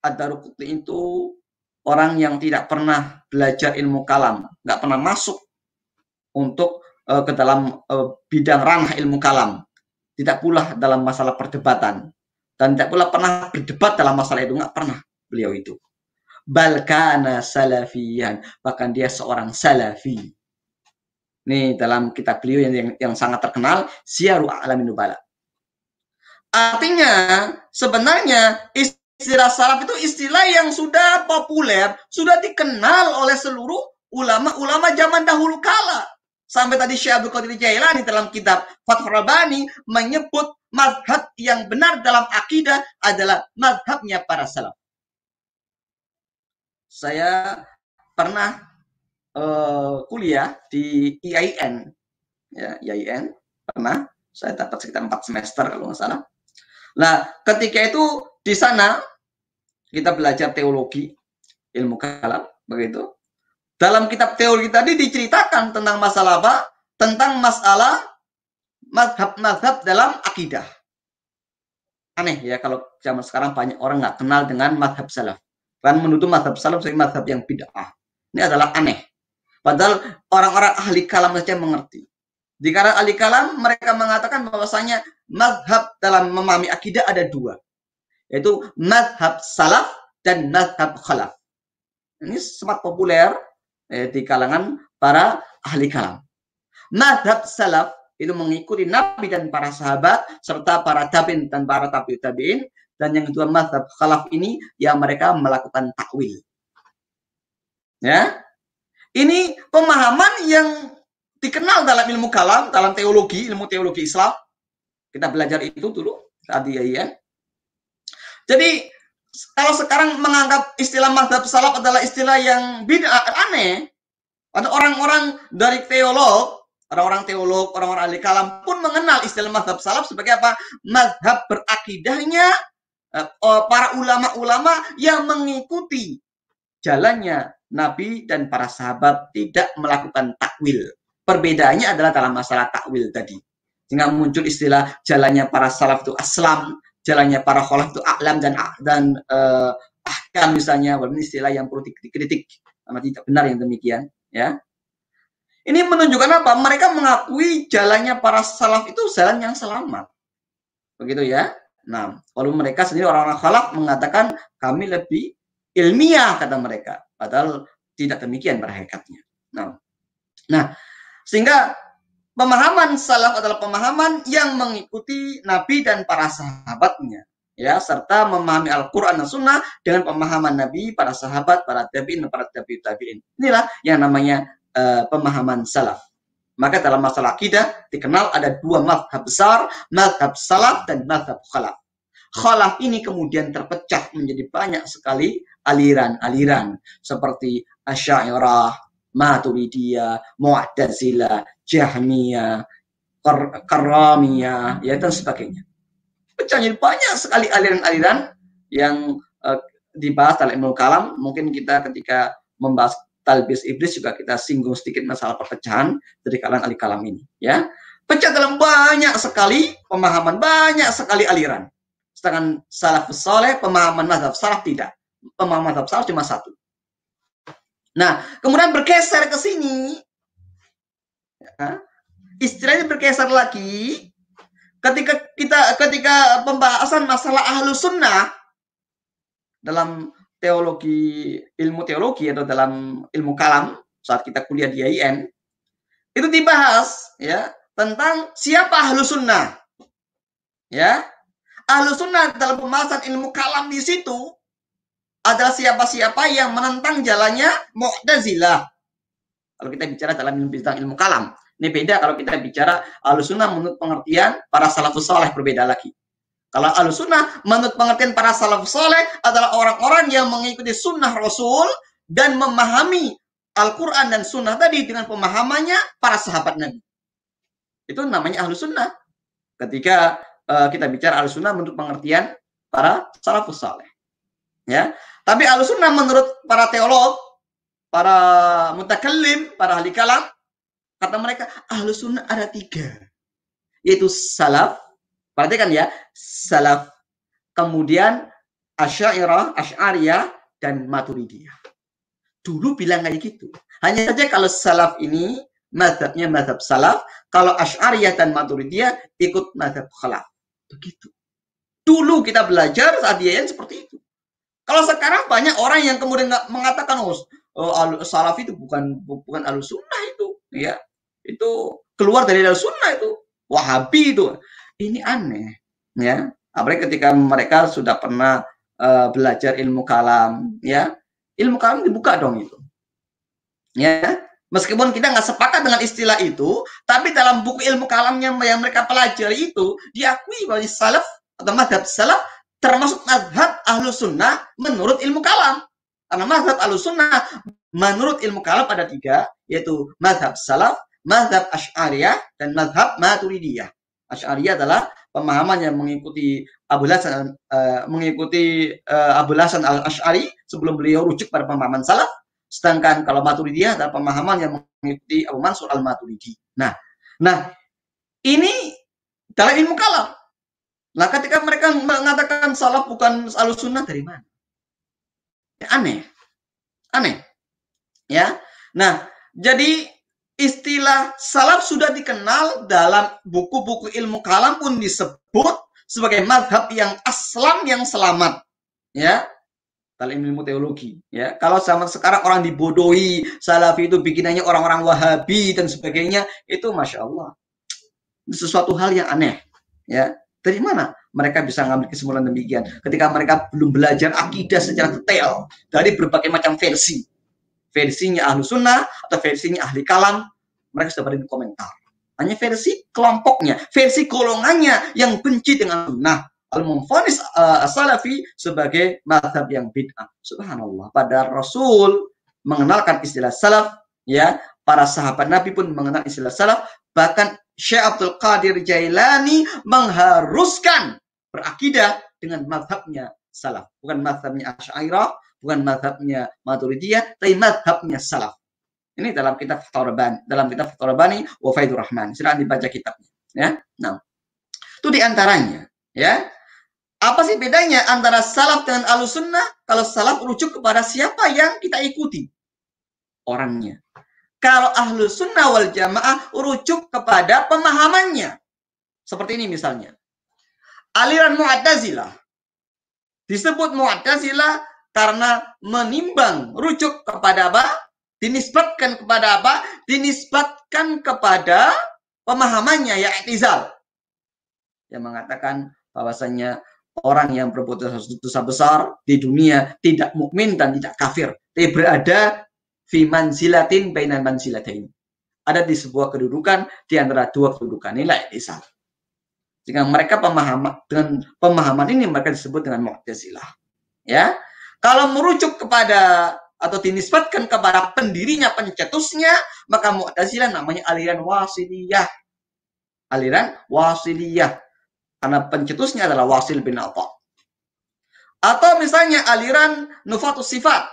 Ad-Daruqutni itu orang yang tidak pernah belajar ilmu kalam, nggak pernah masuk untuk uh, ke dalam uh, bidang ranah ilmu kalam, tidak pula dalam masalah perdebatan dan tidak pula pernah berdebat dalam masalah itu nggak pernah beliau itu balkana Salafian bahkan dia seorang salafi nih dalam kitab beliau yang, yang, yang sangat terkenal siaru Alamin Nubala artinya sebenarnya istilah salaf itu istilah yang sudah populer sudah dikenal oleh seluruh ulama-ulama zaman dahulu kala sampai tadi Syekh Abdul Qadir Jailani dalam kitab Fathur Rabbani menyebut madhab yang benar dalam akidah adalah madhabnya para salaf saya pernah uh, kuliah di IAIN. Ya, IAIN pernah saya dapat sekitar empat semester kalau nggak salah. Nah, ketika itu di sana kita belajar teologi, ilmu kalam, begitu. Dalam kitab teologi tadi diceritakan tentang masalah apa? Tentang masalah madhab-madhab dalam akidah. Aneh ya kalau zaman sekarang banyak orang nggak kenal dengan madhab salaf. Kan menutup mazhab salaf sebagai mazhab yang bid'ah. Ini adalah aneh. Padahal orang-orang ahli kalam saja mengerti. Di Dikala ahli kalam mereka mengatakan bahwasanya mazhab dalam memahami akidah ada dua. Yaitu mazhab salaf dan mazhab khalaf. Ini sempat populer eh, di kalangan para ahli kalam. Mazhab salaf itu mengikuti Nabi dan para sahabat serta para tabin dan para tabi tabiin dan yang kedua mazhab khalaf ini ya mereka melakukan takwil. Ya. Ini pemahaman yang dikenal dalam ilmu kalam, dalam teologi, ilmu teologi Islam. Kita belajar itu dulu tadi ya. ya. Jadi kalau sekarang menganggap istilah mazhab salaf adalah istilah yang bid'ah aneh. Ada orang-orang dari teolog, orang-orang teolog, orang-orang ahli kalam pun mengenal istilah mazhab salaf sebagai apa? Mazhab berakidahnya Eh, eh, para ulama-ulama yang mengikuti jalannya Nabi dan para sahabat tidak melakukan takwil. Perbedaannya adalah dalam masalah takwil tadi. Sehingga muncul istilah jalannya para salaf itu aslam, jalannya para kholaf itu aklam dan dan uh, ahkam misalnya, walaupun istilah yang perlu dikritik sama tidak benar yang demikian, ya. Ini menunjukkan apa? Mereka mengakui jalannya para salaf itu jalan yang selamat. Begitu ya. Nah, walaupun mereka sendiri orang-orang khalaf mengatakan kami lebih ilmiah kata mereka, padahal tidak demikian berhakikatnya. Nah, nah sehingga pemahaman salaf adalah pemahaman yang mengikuti Nabi dan para sahabatnya, ya serta memahami Al-Quran dan Sunnah dengan pemahaman Nabi, para sahabat, para tabiin, para tabiut tabiin. Inilah yang namanya uh, pemahaman salaf. Maka dalam masalah akidah dikenal ada dua mazhab besar, mazhab salaf dan mazhab khalaf. Khalaf ini kemudian terpecah menjadi banyak sekali aliran-aliran seperti Asy'ariyah, Maturidiyah, Mu'tazilah, Jahmiyah, Karamiyah, ya dan sebagainya. Pecahnya banyak sekali aliran-aliran yang uh, dibahas dalam ilmu kalam. Mungkin kita ketika membahas talbis iblis juga kita singgung sedikit masalah perpecahan dari kalangan ahli kalam ini ya pecah dalam banyak sekali pemahaman banyak sekali aliran sedangkan salafus soleh pemahaman mazhab salaf tidak pemahaman mazhab salaf cuma satu nah kemudian bergeser ke sini ya, istilahnya bergeser lagi ketika kita ketika pembahasan masalah ahlu sunnah dalam teologi ilmu teologi atau dalam ilmu kalam saat kita kuliah di IAIN itu dibahas ya tentang siapa ahlu sunnah ya ahlu sunnah dalam pembahasan ilmu kalam di situ adalah siapa-siapa yang menentang jalannya Mu'tazilah. Kalau kita bicara dalam ilmu, tentang ilmu kalam, ini beda kalau kita bicara ahlu sunnah menurut pengertian para salafus soleh berbeda lagi. Kalau al sunnah menurut pengertian para salaf soleh adalah orang-orang yang mengikuti sunnah Rasul dan memahami Al-Quran dan sunnah tadi dengan pemahamannya para sahabat Nabi. Itu namanya ahlu sunnah. Ketika uh, kita bicara ahlu sunnah menurut pengertian para salafus saleh. Ya. Tapi ahlu sunnah menurut para teolog, para mutakallim, para ahli kalam, kata mereka ahlu sunnah ada tiga. Yaitu salaf, Perhatikan ya, salaf. Kemudian asyairah, asyariah, dan maturidiyah. Dulu bilang kayak gitu. Hanya saja kalau salaf ini, madhabnya madhab salaf, kalau asyariah dan maturidiyah ikut madhab khalaf. Begitu. Dulu kita belajar saat IAIN seperti itu. Kalau sekarang banyak orang yang kemudian mengatakan, oh, oh salaf itu bukan bukan sunnah itu. ya Itu keluar dari sunnah itu. Wahabi itu ini aneh ya apalagi ketika mereka sudah pernah uh, belajar ilmu kalam ya ilmu kalam dibuka dong itu ya meskipun kita nggak sepakat dengan istilah itu tapi dalam buku ilmu kalamnya yang mereka pelajari itu diakui bahwa salaf atau madhab salaf termasuk madhab ahlu sunnah menurut ilmu kalam karena madhab ahlu sunnah menurut ilmu kalam ada tiga yaitu madhab salaf madhab ash'ariyah dan madhab maturidiyah Asy'ariyah adalah pemahaman yang mengikuti Abu Hasan uh, eh, mengikuti uh, Abu Hasan Al-Asy'ari sebelum beliau rujuk pada pemahaman salaf. Sedangkan kalau Maturidiyah adalah pemahaman yang mengikuti Abu Mansur Al-Maturidi. Nah, nah ini dalam ilmu kalam. Nah, ketika mereka mengatakan salaf bukan salaf sunnah dari mana? Ya, aneh. Aneh. Ya. Nah, jadi istilah salaf sudah dikenal dalam buku-buku ilmu kalam pun disebut sebagai madhab yang aslam yang selamat ya dalam ilmu teologi ya kalau sama sekarang orang dibodohi salafi itu bikinannya orang-orang wahabi dan sebagainya itu masya Allah sesuatu hal yang aneh ya dari mana mereka bisa ngambil kesimpulan demikian ketika mereka belum belajar akidah secara detail dari berbagai macam versi versinya ahlu sunnah atau versinya ahli kalam, mereka sudah pada komentar. Hanya versi kelompoknya, versi golongannya yang benci dengan sunnah. al memfonis uh, eh, salafi sebagai mazhab yang bid'ah. Subhanallah. Pada Rasul mengenalkan istilah salaf, ya para sahabat Nabi pun mengenal istilah salaf. Bahkan Syekh Abdul Qadir Jailani mengharuskan berakidah dengan mazhabnya salaf. Bukan mazhabnya Asy'ariyah, bukan madhabnya Maturidiyah, tapi madhabnya Salaf. Ini dalam kitab Fatorban, dalam kitab Fatorabani wa Faidur Rahman. Silahkan dibaca kitabnya. Ya, nah. Itu diantaranya. Ya, apa sih bedanya antara salaf dengan alusunnah? Kalau salaf rujuk kepada siapa yang kita ikuti orangnya. Kalau ahlu sunnah wal jamaah rujuk kepada pemahamannya. Seperti ini misalnya. Aliran Mu'adazilah. disebut Mu'adazilah karena menimbang rujuk kepada apa? Dinisbatkan kepada apa? Dinisbatkan kepada pemahamannya ya Etizal Yang mengatakan bahwasanya orang yang berbuat dosa besar di dunia tidak mukmin dan tidak kafir. Tapi berada fi manzilatin bainan manzilatain. Ada di sebuah kedudukan di antara dua kedudukan nilai i'tizal. Dengan mereka pemahaman dengan pemahaman ini mereka disebut dengan Mu'tazilah. Ya, kalau merujuk kepada atau dinisbatkan kepada pendirinya pencetusnya, maka Mu'tazilah namanya aliran wasiliyah. Aliran wasiliyah. Karena pencetusnya adalah Wasil bin Atta. Atau misalnya aliran nufatus sifat.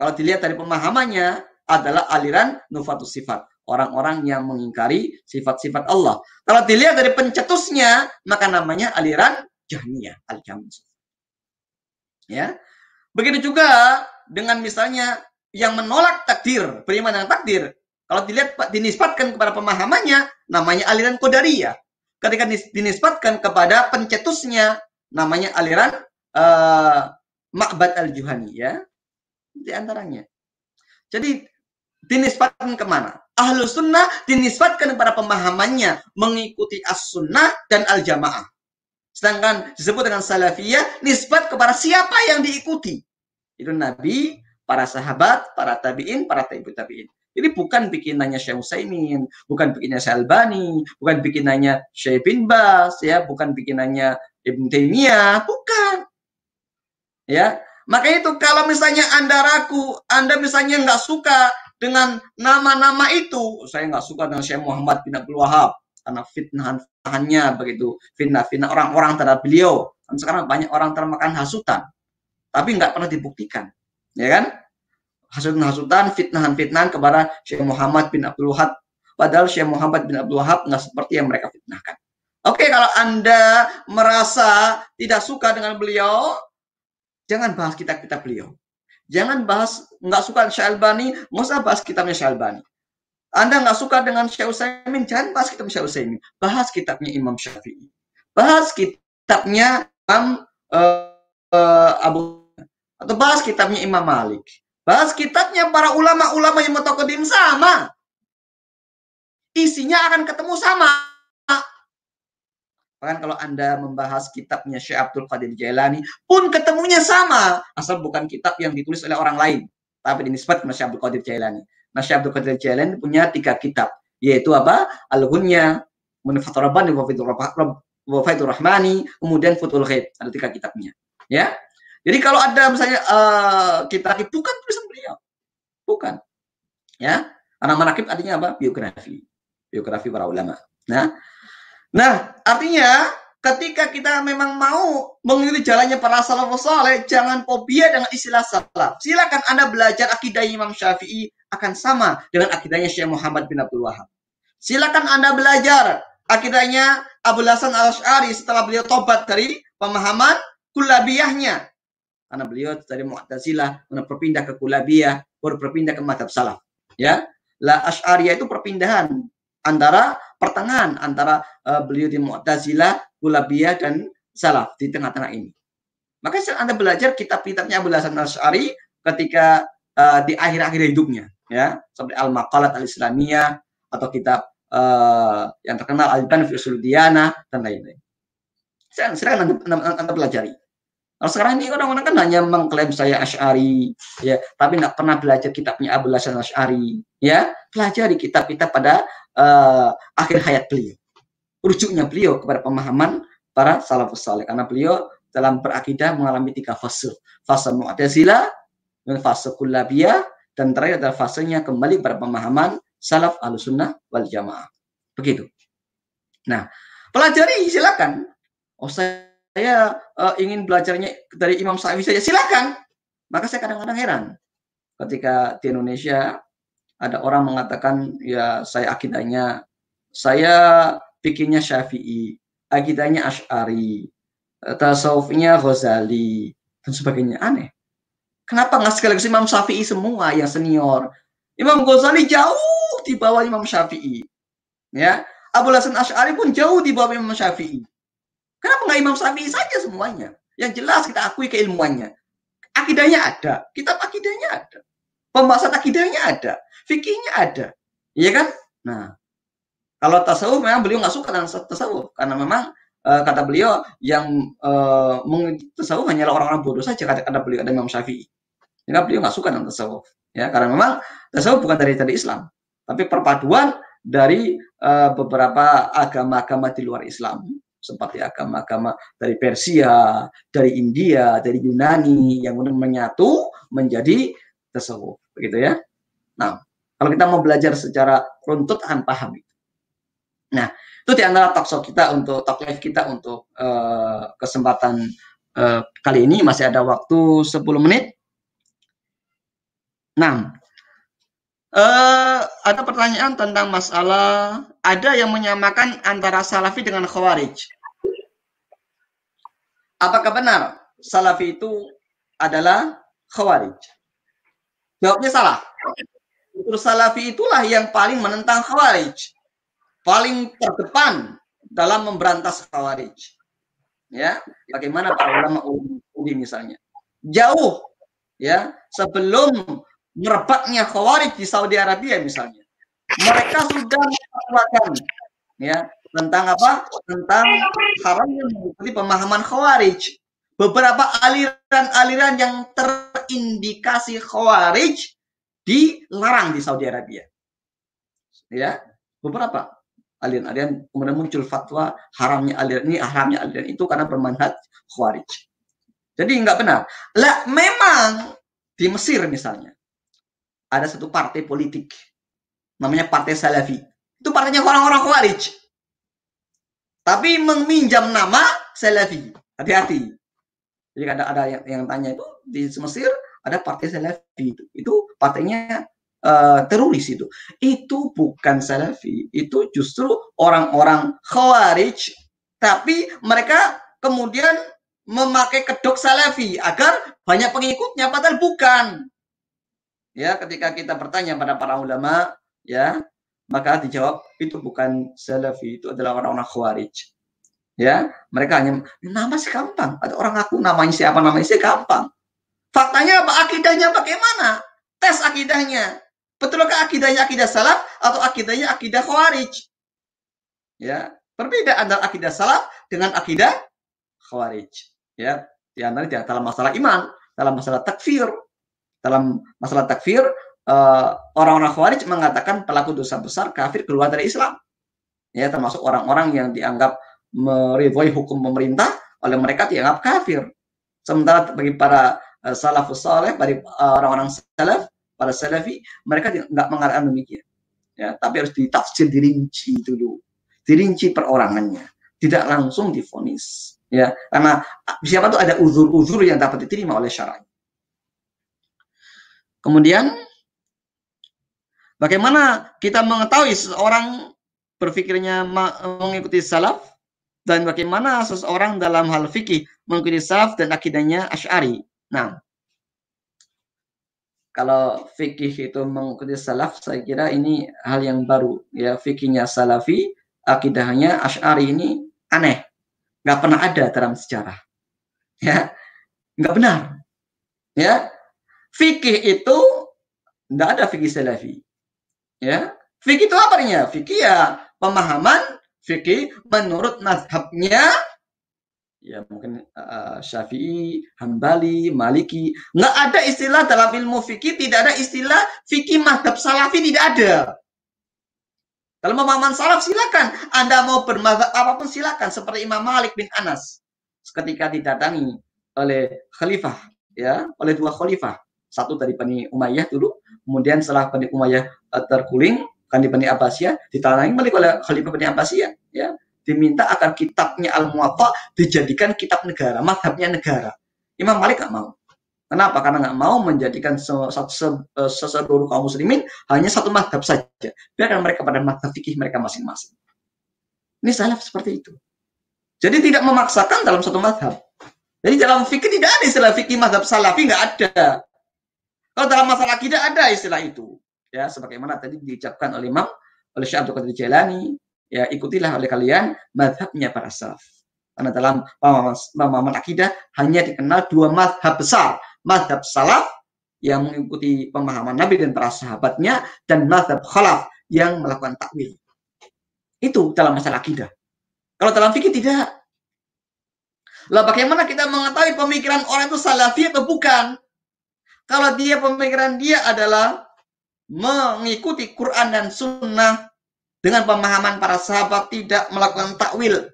Kalau dilihat dari pemahamannya adalah aliran nufatus sifat. Orang-orang yang mengingkari sifat-sifat Allah. Kalau dilihat dari pencetusnya, maka namanya aliran Jahmiyah. al Ya. Begitu juga dengan misalnya yang menolak takdir, beriman dengan takdir. Kalau dilihat dinisbatkan kepada pemahamannya, namanya aliran kudaria Ketika dinisbatkan kepada pencetusnya, namanya aliran uh, Ma'bad al-Juhani. Ya. Di antaranya. Jadi dinisbatkan kemana? Ahlu sunnah dinisbatkan kepada pemahamannya mengikuti as-sunnah dan al-jamaah. Sedangkan disebut dengan salafiyah, nisbat kepada siapa yang diikuti. Itu Nabi, para sahabat, para tabiin, para tabi'ut tabiin. Jadi bukan bikinannya Syekh Husainin, bukan bikinannya Syekh Albani, bukan bikinannya Syekh bin Bas, ya, bukan bikinannya Ibn Taimiyah, bukan. Ya, makanya itu kalau misalnya Anda ragu, Anda misalnya nggak suka dengan nama-nama itu, saya nggak suka dengan Syekh Muhammad bin Abdul Wahab karena fitnahannya begitu, fitnah-fitnah orang-orang terhadap beliau. Dan sekarang banyak orang termakan hasutan tapi nggak pernah dibuktikan ya kan hasutan-hasutan fitnahan-fitnahan kepada Syekh Muhammad bin Abdul Wahab padahal Syekh Muhammad bin Abdul Wahab nggak seperti yang mereka fitnahkan oke kalau anda merasa tidak suka dengan beliau jangan bahas kitab-kitab beliau jangan bahas nggak suka Syekh Albani nggak usah bahas kitabnya Syekh Albani anda nggak suka dengan Syekh Utsaimin, jangan bahas kitab Syekh Utsaimin. Bahas kitabnya Imam Syafi'i. Bahas kitabnya Imam uh, uh, Abu atau bahas kitabnya Imam Malik. Bahas kitabnya para ulama-ulama yang metokodim sama. Isinya akan ketemu sama. Bahkan kalau Anda membahas kitabnya Syekh Abdul Qadir Jailani pun ketemunya sama. Asal bukan kitab yang ditulis oleh orang lain. Tapi dinisbat Syekh Abdul Qadir Jailani. Nah, Syekh Abdul Qadir Jailani punya tiga kitab. Yaitu apa? al hunya Munifatul Rabbani, Wafidur Rahmani, kemudian Futul Ghaib. Ada tiga kitabnya. Ya, jadi kalau ada misalnya uh, kita bukan tulisan beliau, bukan. Ya, anak manakib artinya apa? Biografi, biografi para ulama. Nah, nah artinya ketika kita memang mau mengikuti jalannya para salafus saleh, jangan fobia dengan istilah salaf. Silakan Anda belajar akidah Imam Syafi'i akan sama dengan akidahnya Syekh Muhammad bin Abdul Wahab. Silakan Anda belajar akidahnya Abu Hasan Al-Asy'ari setelah beliau tobat dari pemahaman kullabiyahnya karena beliau dari Mu'tazilah berpindah ke Kulabiyah baru berpindah ke madhab salaf ya la ashariyah itu perpindahan antara pertengahan antara uh, beliau di Mu'tazilah Kulabiyah dan salaf di tengah-tengah ini maka saat Anda belajar kitab-kitabnya Abu Hasan Ash'ari ketika uh, di akhir-akhir hidupnya ya seperti Al-Maqalat Al-Islamiyah atau kitab uh, yang terkenal al banfi fi dan lain-lain. Saya silakan anda, anda, anda pelajari. Nah, sekarang ini orang-orang kan hanya mengklaim saya Ash'ari, ya, tapi tidak pernah belajar kitabnya Abu Hasan Ash'ari, ya, pelajari kitab-kitab pada uh, akhir hayat beliau. Rujuknya beliau kepada pemahaman para salafus saleh karena beliau dalam berakidah mengalami tiga fase. Fase Mu'tazilah, dan fase Kullabiyah, dan terakhir adalah fasenya kembali pada pemahaman salaf al-sunnah wal jamaah. Begitu. Nah, pelajari silakan. Oh, saya saya uh, ingin belajarnya dari Imam Syafi'i saja silakan maka saya kadang-kadang heran ketika di Indonesia ada orang mengatakan ya saya akidahnya saya pikirnya Syafi'i akidahnya Ash'ari eh, tasawufnya Ghazali dan sebagainya aneh kenapa nggak sekaligus Imam Syafi'i semua yang senior Imam Ghazali jauh di bawah Imam Syafi'i ya Abu Hasan Ash'ari pun jauh di bawah Imam Syafi'i Kenapa nggak Imam Syafi'i saja semuanya? Yang jelas kita akui keilmuannya. Akidahnya ada, kitab akidahnya ada. Pembahasan akidahnya ada, fikihnya ada. Iya kan? Nah, kalau tasawuf memang beliau nggak suka dengan tasawuf karena memang uh, kata beliau yang uh, tasawuf hanyalah orang-orang bodoh saja kata kata beliau ada Imam Syafi'i. jadi iya kan? beliau nggak suka dengan tasawuf, ya karena memang tasawuf bukan dari tadi Islam, tapi perpaduan dari uh, beberapa agama-agama di luar Islam seperti agama-agama dari Persia, dari India, dari Yunani yang kemudian menyatu menjadi tasawuf, begitu ya. Nah, kalau kita mau belajar secara akan paham itu. Nah, itu di antara talk show kita untuk talk live kita untuk uh, kesempatan uh, kali ini masih ada waktu 10 menit. Nah, uh, ada pertanyaan tentang masalah ada yang menyamakan antara salafi dengan khawarij. Apakah benar salafi itu adalah khawarij? Jawabnya salah. Kultur salafi itulah yang paling menentang khawarij. Paling terdepan dalam memberantas khawarij. Ya, bagaimana para ulama Udi misalnya. Jauh ya, sebelum merebaknya khawarij di Saudi Arabia misalnya. Mereka sudah melakukan, ya tentang apa? Tentang eh, haramnya mengikuti pemahaman khawarij. Beberapa aliran-aliran yang terindikasi khawarij dilarang di Saudi Arabia. Ya, beberapa aliran-aliran kemudian muncul fatwa haramnya aliran ini, haramnya aliran itu karena bermanhat khawarij. Jadi nggak benar. Lah memang di Mesir misalnya ada satu partai politik namanya Partai Salafi. Itu partainya orang-orang khawarij tapi meminjam nama Salafi. Hati-hati. Jadi ada ada yang, yang tanya itu di Mesir ada partai Salafi itu, itu partainya uh, teroris itu. Itu bukan Salafi, itu justru orang-orang Khawarij, tapi mereka kemudian memakai kedok Salafi agar banyak pengikutnya padahal bukan. Ya, ketika kita bertanya pada para ulama, ya maka dijawab itu bukan salafi, itu adalah orang-orang khawarij. Ya, mereka hanya nama sih gampang. Ada orang aku namanya siapa namanya sih gampang. Faktanya apa akidahnya bagaimana? Tes akidahnya. Betulkah akidahnya akidah salaf atau akidahnya akidah khawarij? Ya, berbeda antara akidah salaf dengan akidah khawarij. Ya, di antara dalam masalah iman, dalam masalah takfir, dalam masalah takfir Eh, orang-orang Khawarij mengatakan pelaku dosa besar kafir keluar dari Islam. Ya, termasuk orang-orang yang dianggap merevoi hukum pemerintah oleh mereka dianggap kafir. Sementara bagi para uh, salafus saleh, bagi eh, orang-orang salaf, para salafi, mereka tidak mengatakan demikian. Ya, tapi harus ditafsir dirinci dulu, dirinci perorangannya, tidak langsung difonis. Ya, karena ah, siapa tuh ada uzur-uzur yang dapat diterima oleh syar'i. Kemudian Bagaimana kita mengetahui seseorang berpikirnya mengikuti salaf dan bagaimana seseorang dalam hal fikih mengikuti salaf dan akidahnya asyari. Nah, kalau fikih itu mengikuti salaf, saya kira ini hal yang baru. Ya, fikihnya salafi, akidahnya asyari ini aneh, nggak pernah ada dalam sejarah. Ya, nggak benar. Ya, fikih itu nggak ada fikih salafi. Ya, fikih itu apa artinya? Fikih ya pemahaman fikih menurut mazhabnya ya mungkin uh, Syafi'i, Hambali, Maliki. Nggak ada istilah dalam ilmu fikih, tidak ada istilah fikih mazhab salafi, tidak ada. Kalau pemahaman salaf silakan, Anda mau bermazhab apapun silakan, seperti Imam Malik bin Anas. Ketika didatangi oleh khalifah, ya, oleh dua khalifah satu dari Bani Umayyah dulu, kemudian setelah Bani Umayyah eh, terkuling, kan di Bani Abbasiyah, ditanangi balik oleh Khalifah Bani Abbasiyah, ya diminta agar kitabnya al muwatta dijadikan kitab negara, madhabnya negara. Imam Malik nggak mau. Kenapa? Karena nggak mau menjadikan eh, seluruh kaum muslimin hanya satu madhab saja. Biarkan mereka pada madhab fikih mereka masing-masing. Ini salaf seperti itu. Jadi tidak memaksakan dalam satu madhab. Jadi dalam fikih tidak ada istilah fikih madhab salafi nggak ada. Kalau dalam masalah akidah ada istilah itu. Ya, sebagaimana tadi diucapkan oleh Imam oleh Syekh Abdul Qadir Jailani, ya ikutilah oleh kalian mazhabnya para salaf. Karena dalam pemahaman akidah hanya dikenal dua mazhab besar. mazhab salaf yang mengikuti pemahaman Nabi dan para sahabatnya dan mazhab khalaf yang melakukan takwil. Itu dalam masalah akidah. Kalau dalam fikih tidak. Lah bagaimana kita mengetahui pemikiran orang itu salafi atau bukan? Kalau dia pemikiran dia adalah mengikuti Quran dan Sunnah dengan pemahaman para sahabat tidak melakukan takwil,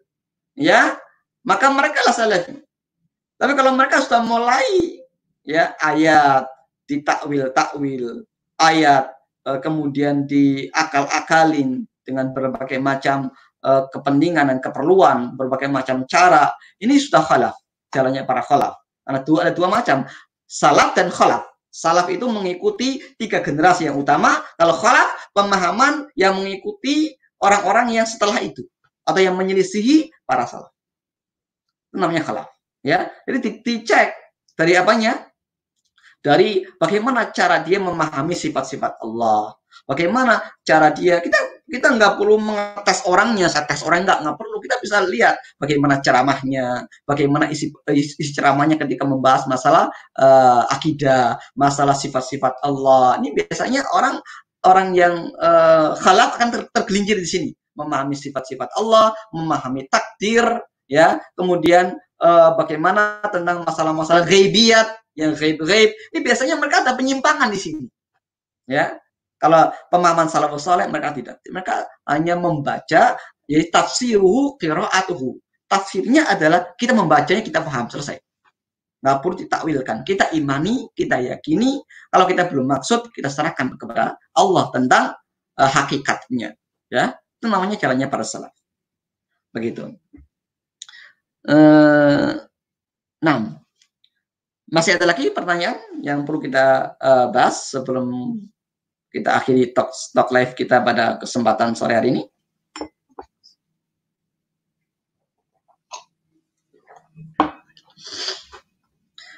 ya maka mereka lah salafi. Tapi kalau mereka sudah mulai ya ayat ditakwil takwil ayat eh, kemudian diakal-akalin dengan berbagai macam e, kepentingan dan keperluan berbagai macam cara ini sudah khalaf caranya para khalaf karena dua ada dua macam salaf dan Khalaf. Salaf itu mengikuti tiga generasi yang utama. Kalau Khalaf pemahaman yang mengikuti orang-orang yang setelah itu. Atau yang menyelisihi para salaf. Itu namanya Khalaf. Ya, jadi di dicek dari apanya? Dari bagaimana cara dia memahami sifat-sifat Allah. Bagaimana cara dia, kita kita nggak perlu mengetes orangnya, saya tes orang nggak nggak perlu. Kita bisa lihat bagaimana ceramahnya, bagaimana isi, isi ceramahnya ketika membahas masalah uh, akidah, masalah sifat-sifat Allah. Ini biasanya orang orang yang uh, eh, khalat akan ter, tergelincir di sini, memahami sifat-sifat Allah, memahami takdir, ya, kemudian uh, bagaimana tentang masalah-masalah ghaibiyat, yang gaib-gaib. Ini biasanya mereka ada penyimpangan di sini. Ya, kalau pemahaman salafus saleh mereka tidak. Mereka hanya membaca jadi tafsiruhu qiraatuhu. Tafsirnya adalah kita membacanya kita paham selesai. Nggak perlu ditakwilkan. Kita imani, kita yakini. Kalau kita belum maksud, kita serahkan kepada Allah tentang uh, hakikatnya. Ya, itu namanya caranya para salaf. Begitu. Uh, enam. Masih ada lagi pertanyaan yang perlu kita uh, bahas sebelum kita akhiri talk, talk live kita pada kesempatan sore hari ini.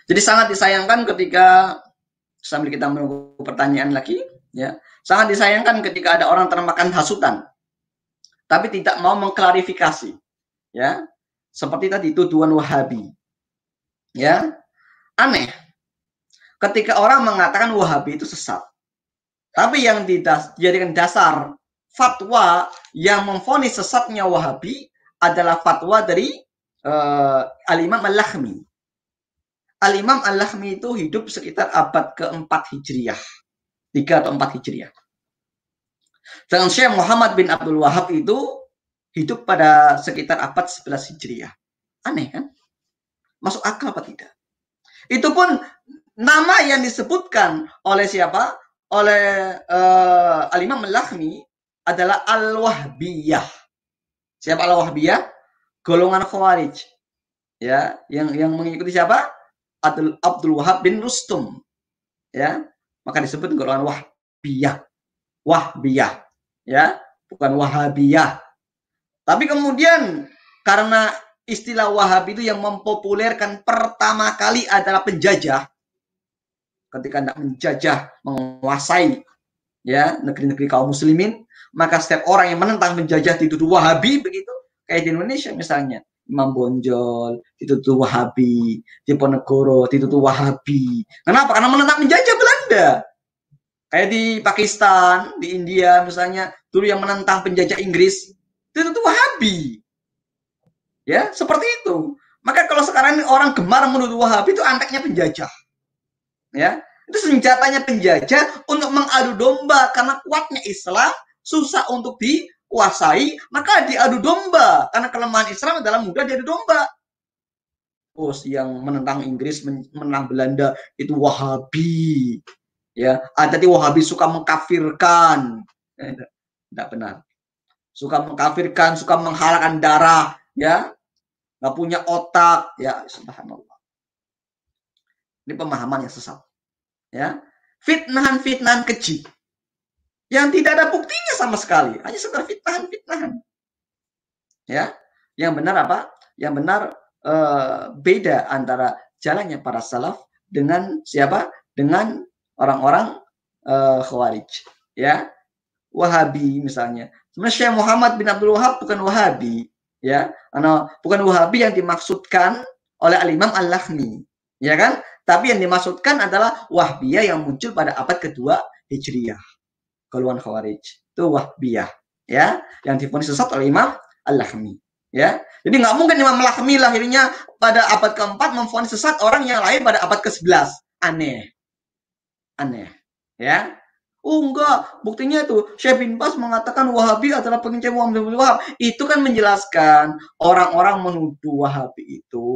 Jadi sangat disayangkan ketika sambil kita menunggu pertanyaan lagi, ya sangat disayangkan ketika ada orang termakan hasutan, tapi tidak mau mengklarifikasi, ya seperti tadi tuduhan Wahabi, ya aneh. Ketika orang mengatakan Wahabi itu sesat, tapi yang dijadikan dasar fatwa yang memfonis sesatnya Wahabi adalah fatwa dari uh, Al-Imam Al-Lahmi. Al-Imam Al-Lahmi itu hidup sekitar abad ke-4 Hijriah. 3 atau 4 Hijriah. Dan Syekh Muhammad bin Abdul Wahab itu hidup pada sekitar abad 11 Hijriah. Aneh kan? Masuk akal apa tidak? Itu pun nama yang disebutkan oleh siapa? oleh uh, Al-Imam al adalah Al-Wahbiyah. Siapa Al-Wahbiyah? Golongan Khawarij. Ya, yang yang mengikuti siapa? Abdul, Abdul Wahab bin Rustum. Ya, maka disebut golongan Wahbiyah. Wahbiyah, ya, bukan Wahabiyah. Tapi kemudian karena istilah Wahab itu yang mempopulerkan pertama kali adalah penjajah, ketika hendak menjajah, menguasai ya negeri-negeri kaum muslimin, maka setiap orang yang menentang menjajah dituduh Wahabi begitu, kayak di Indonesia misalnya. Imam Bonjol, dituduh Wahabi, Diponegoro, dituduh Wahabi. Kenapa? Karena menentang menjajah Belanda. Kayak di Pakistan, di India misalnya, dulu yang menentang penjajah Inggris, dituduh Wahabi. Ya, seperti itu. Maka kalau sekarang orang gemar menuduh Wahabi itu anteknya penjajah ya itu senjatanya penjajah untuk mengadu domba karena kuatnya Islam susah untuk dikuasai maka diadu domba karena kelemahan Islam adalah mudah diadu domba terus yang menentang Inggris menang Belanda itu Wahabi ya ah, tadi Wahabi suka mengkafirkan tidak eh, benar suka mengkafirkan suka menghalakan darah ya nggak punya otak ya subhanallah ini pemahaman yang sesat. Ya. Fitnahan-fitnahan kecil Yang tidak ada buktinya sama sekali. Hanya sekedar fitnahan-fitnahan. Ya. Yang benar apa? Yang benar eh, beda antara jalannya para salaf dengan siapa? Dengan orang-orang eh, khawarij. Ya. Wahabi misalnya. Sebenarnya Syekh Muhammad bin Abdul Wahab bukan Wahabi. Ya. Karena bukan Wahabi yang dimaksudkan oleh Al-Imam Al-Lahmi. Ya kan? Tapi yang dimaksudkan adalah Wahbiyah yang muncul pada abad kedua Hijriah. Keluhan Khawarij. Itu Wahbiyah. Ya, yang difonis sesat oleh Imam Al-Lahmi. Ya, jadi nggak mungkin Imam Al-Lahmi lahirnya pada abad keempat memfonis sesat orang yang lain pada abad ke-11. Aneh. Aneh. Ya, Oh enggak, buktinya itu Syekh bin Bas mengatakan Wahabi adalah pengincar Muhammad bin Wahab. Itu kan menjelaskan orang-orang menuduh Wahabi itu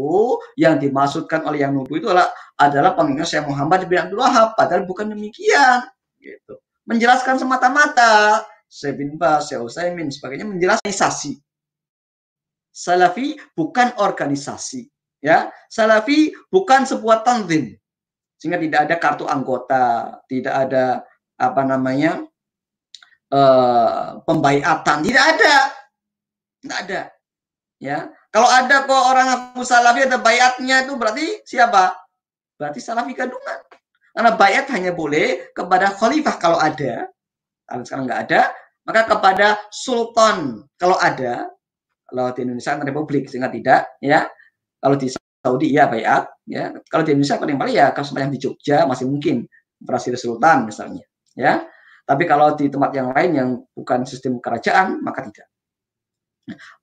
yang dimaksudkan oleh yang nuduh itu adalah adalah pengincar Syekh Muhammad bin Abdul Wahab, padahal bukan demikian. Gitu. Menjelaskan semata-mata Syekh bin Bas, Syekh Utsaimin sebagainya menjelaskan organisasi. Salafi bukan organisasi, ya. Salafi bukan sebuah tanzim. Sehingga tidak ada kartu anggota, tidak ada apa namanya uh, pembaiatan tidak ada tidak ada ya kalau ada kok orang ngaku salafi ada bayatnya itu berarti siapa berarti salafi kandungan karena bayat hanya boleh kepada khalifah kalau ada kalau sekarang nggak ada maka kepada sultan kalau ada kalau di Indonesia republik sehingga tidak ya kalau di Saudi ya bayat ya kalau di Indonesia paling paling ya kalau yang di Jogja masih mungkin berhasil sultan misalnya ya. Tapi kalau di tempat yang lain yang bukan sistem kerajaan maka tidak.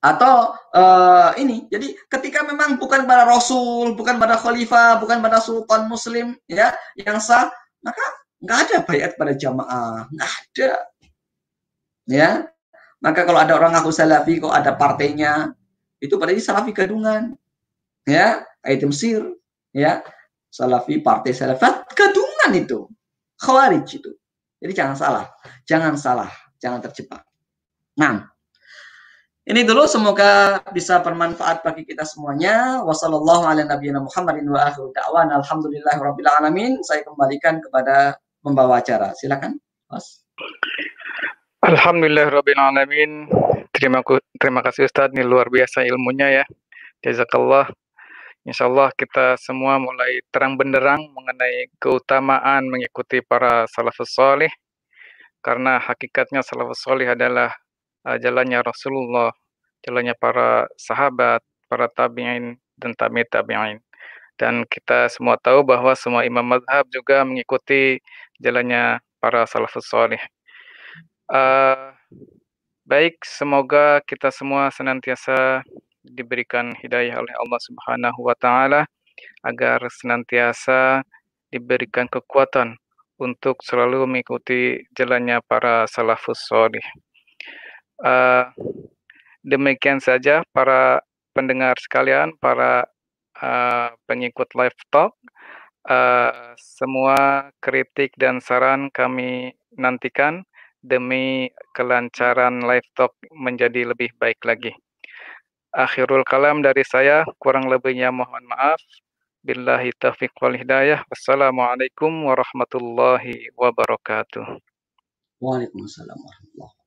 Atau uh, ini, jadi ketika memang bukan pada rasul, bukan pada khalifah, bukan pada sultan muslim ya yang sah, maka nggak ada bayat pada jamaah, nggak ada. Ya, maka kalau ada orang ngaku salafi, kok ada partainya, itu pada ini salafi gadungan, ya, item sir, ya, salafi partai salafat gadungan itu, khawarij itu. Jadi jangan salah, jangan salah, jangan terjebak. Nah, ini dulu semoga bisa bermanfaat bagi kita semuanya. Wassalamualaikum alamin. Saya kembalikan kepada pembawa acara. Silakan, Mas. Alhamdulillahirabbil alamin. Terima terima kasih Ustadz, ini luar biasa ilmunya ya. Jazakallah. Insya Allah kita semua mulai terang benderang mengenai keutamaan mengikuti para salafus soleh. Karena hakikatnya salafus soleh adalah eh, jalannya Rasulullah, jalannya para sahabat, para tabi'in, dan tabi tabi'in. Dan kita semua tahu bahwa semua imam mazhab juga mengikuti jalannya para salafus soleh. Uh, baik, semoga kita semua senantiasa diberikan hidayah oleh Allah Subhanahu wa taala agar senantiasa diberikan kekuatan untuk selalu mengikuti jalannya para salafus soleh. Uh, demikian saja para pendengar sekalian, para uh, pengikut live talk. Uh, semua kritik dan saran kami nantikan demi kelancaran live talk menjadi lebih baik lagi. Akhirul kalam dari saya, kurang lebihnya mohon maaf. Billahi taufiq wal hidayah. Wassalamualaikum warahmatullahi wabarakatuh. Waalaikumsalam warahmatullahi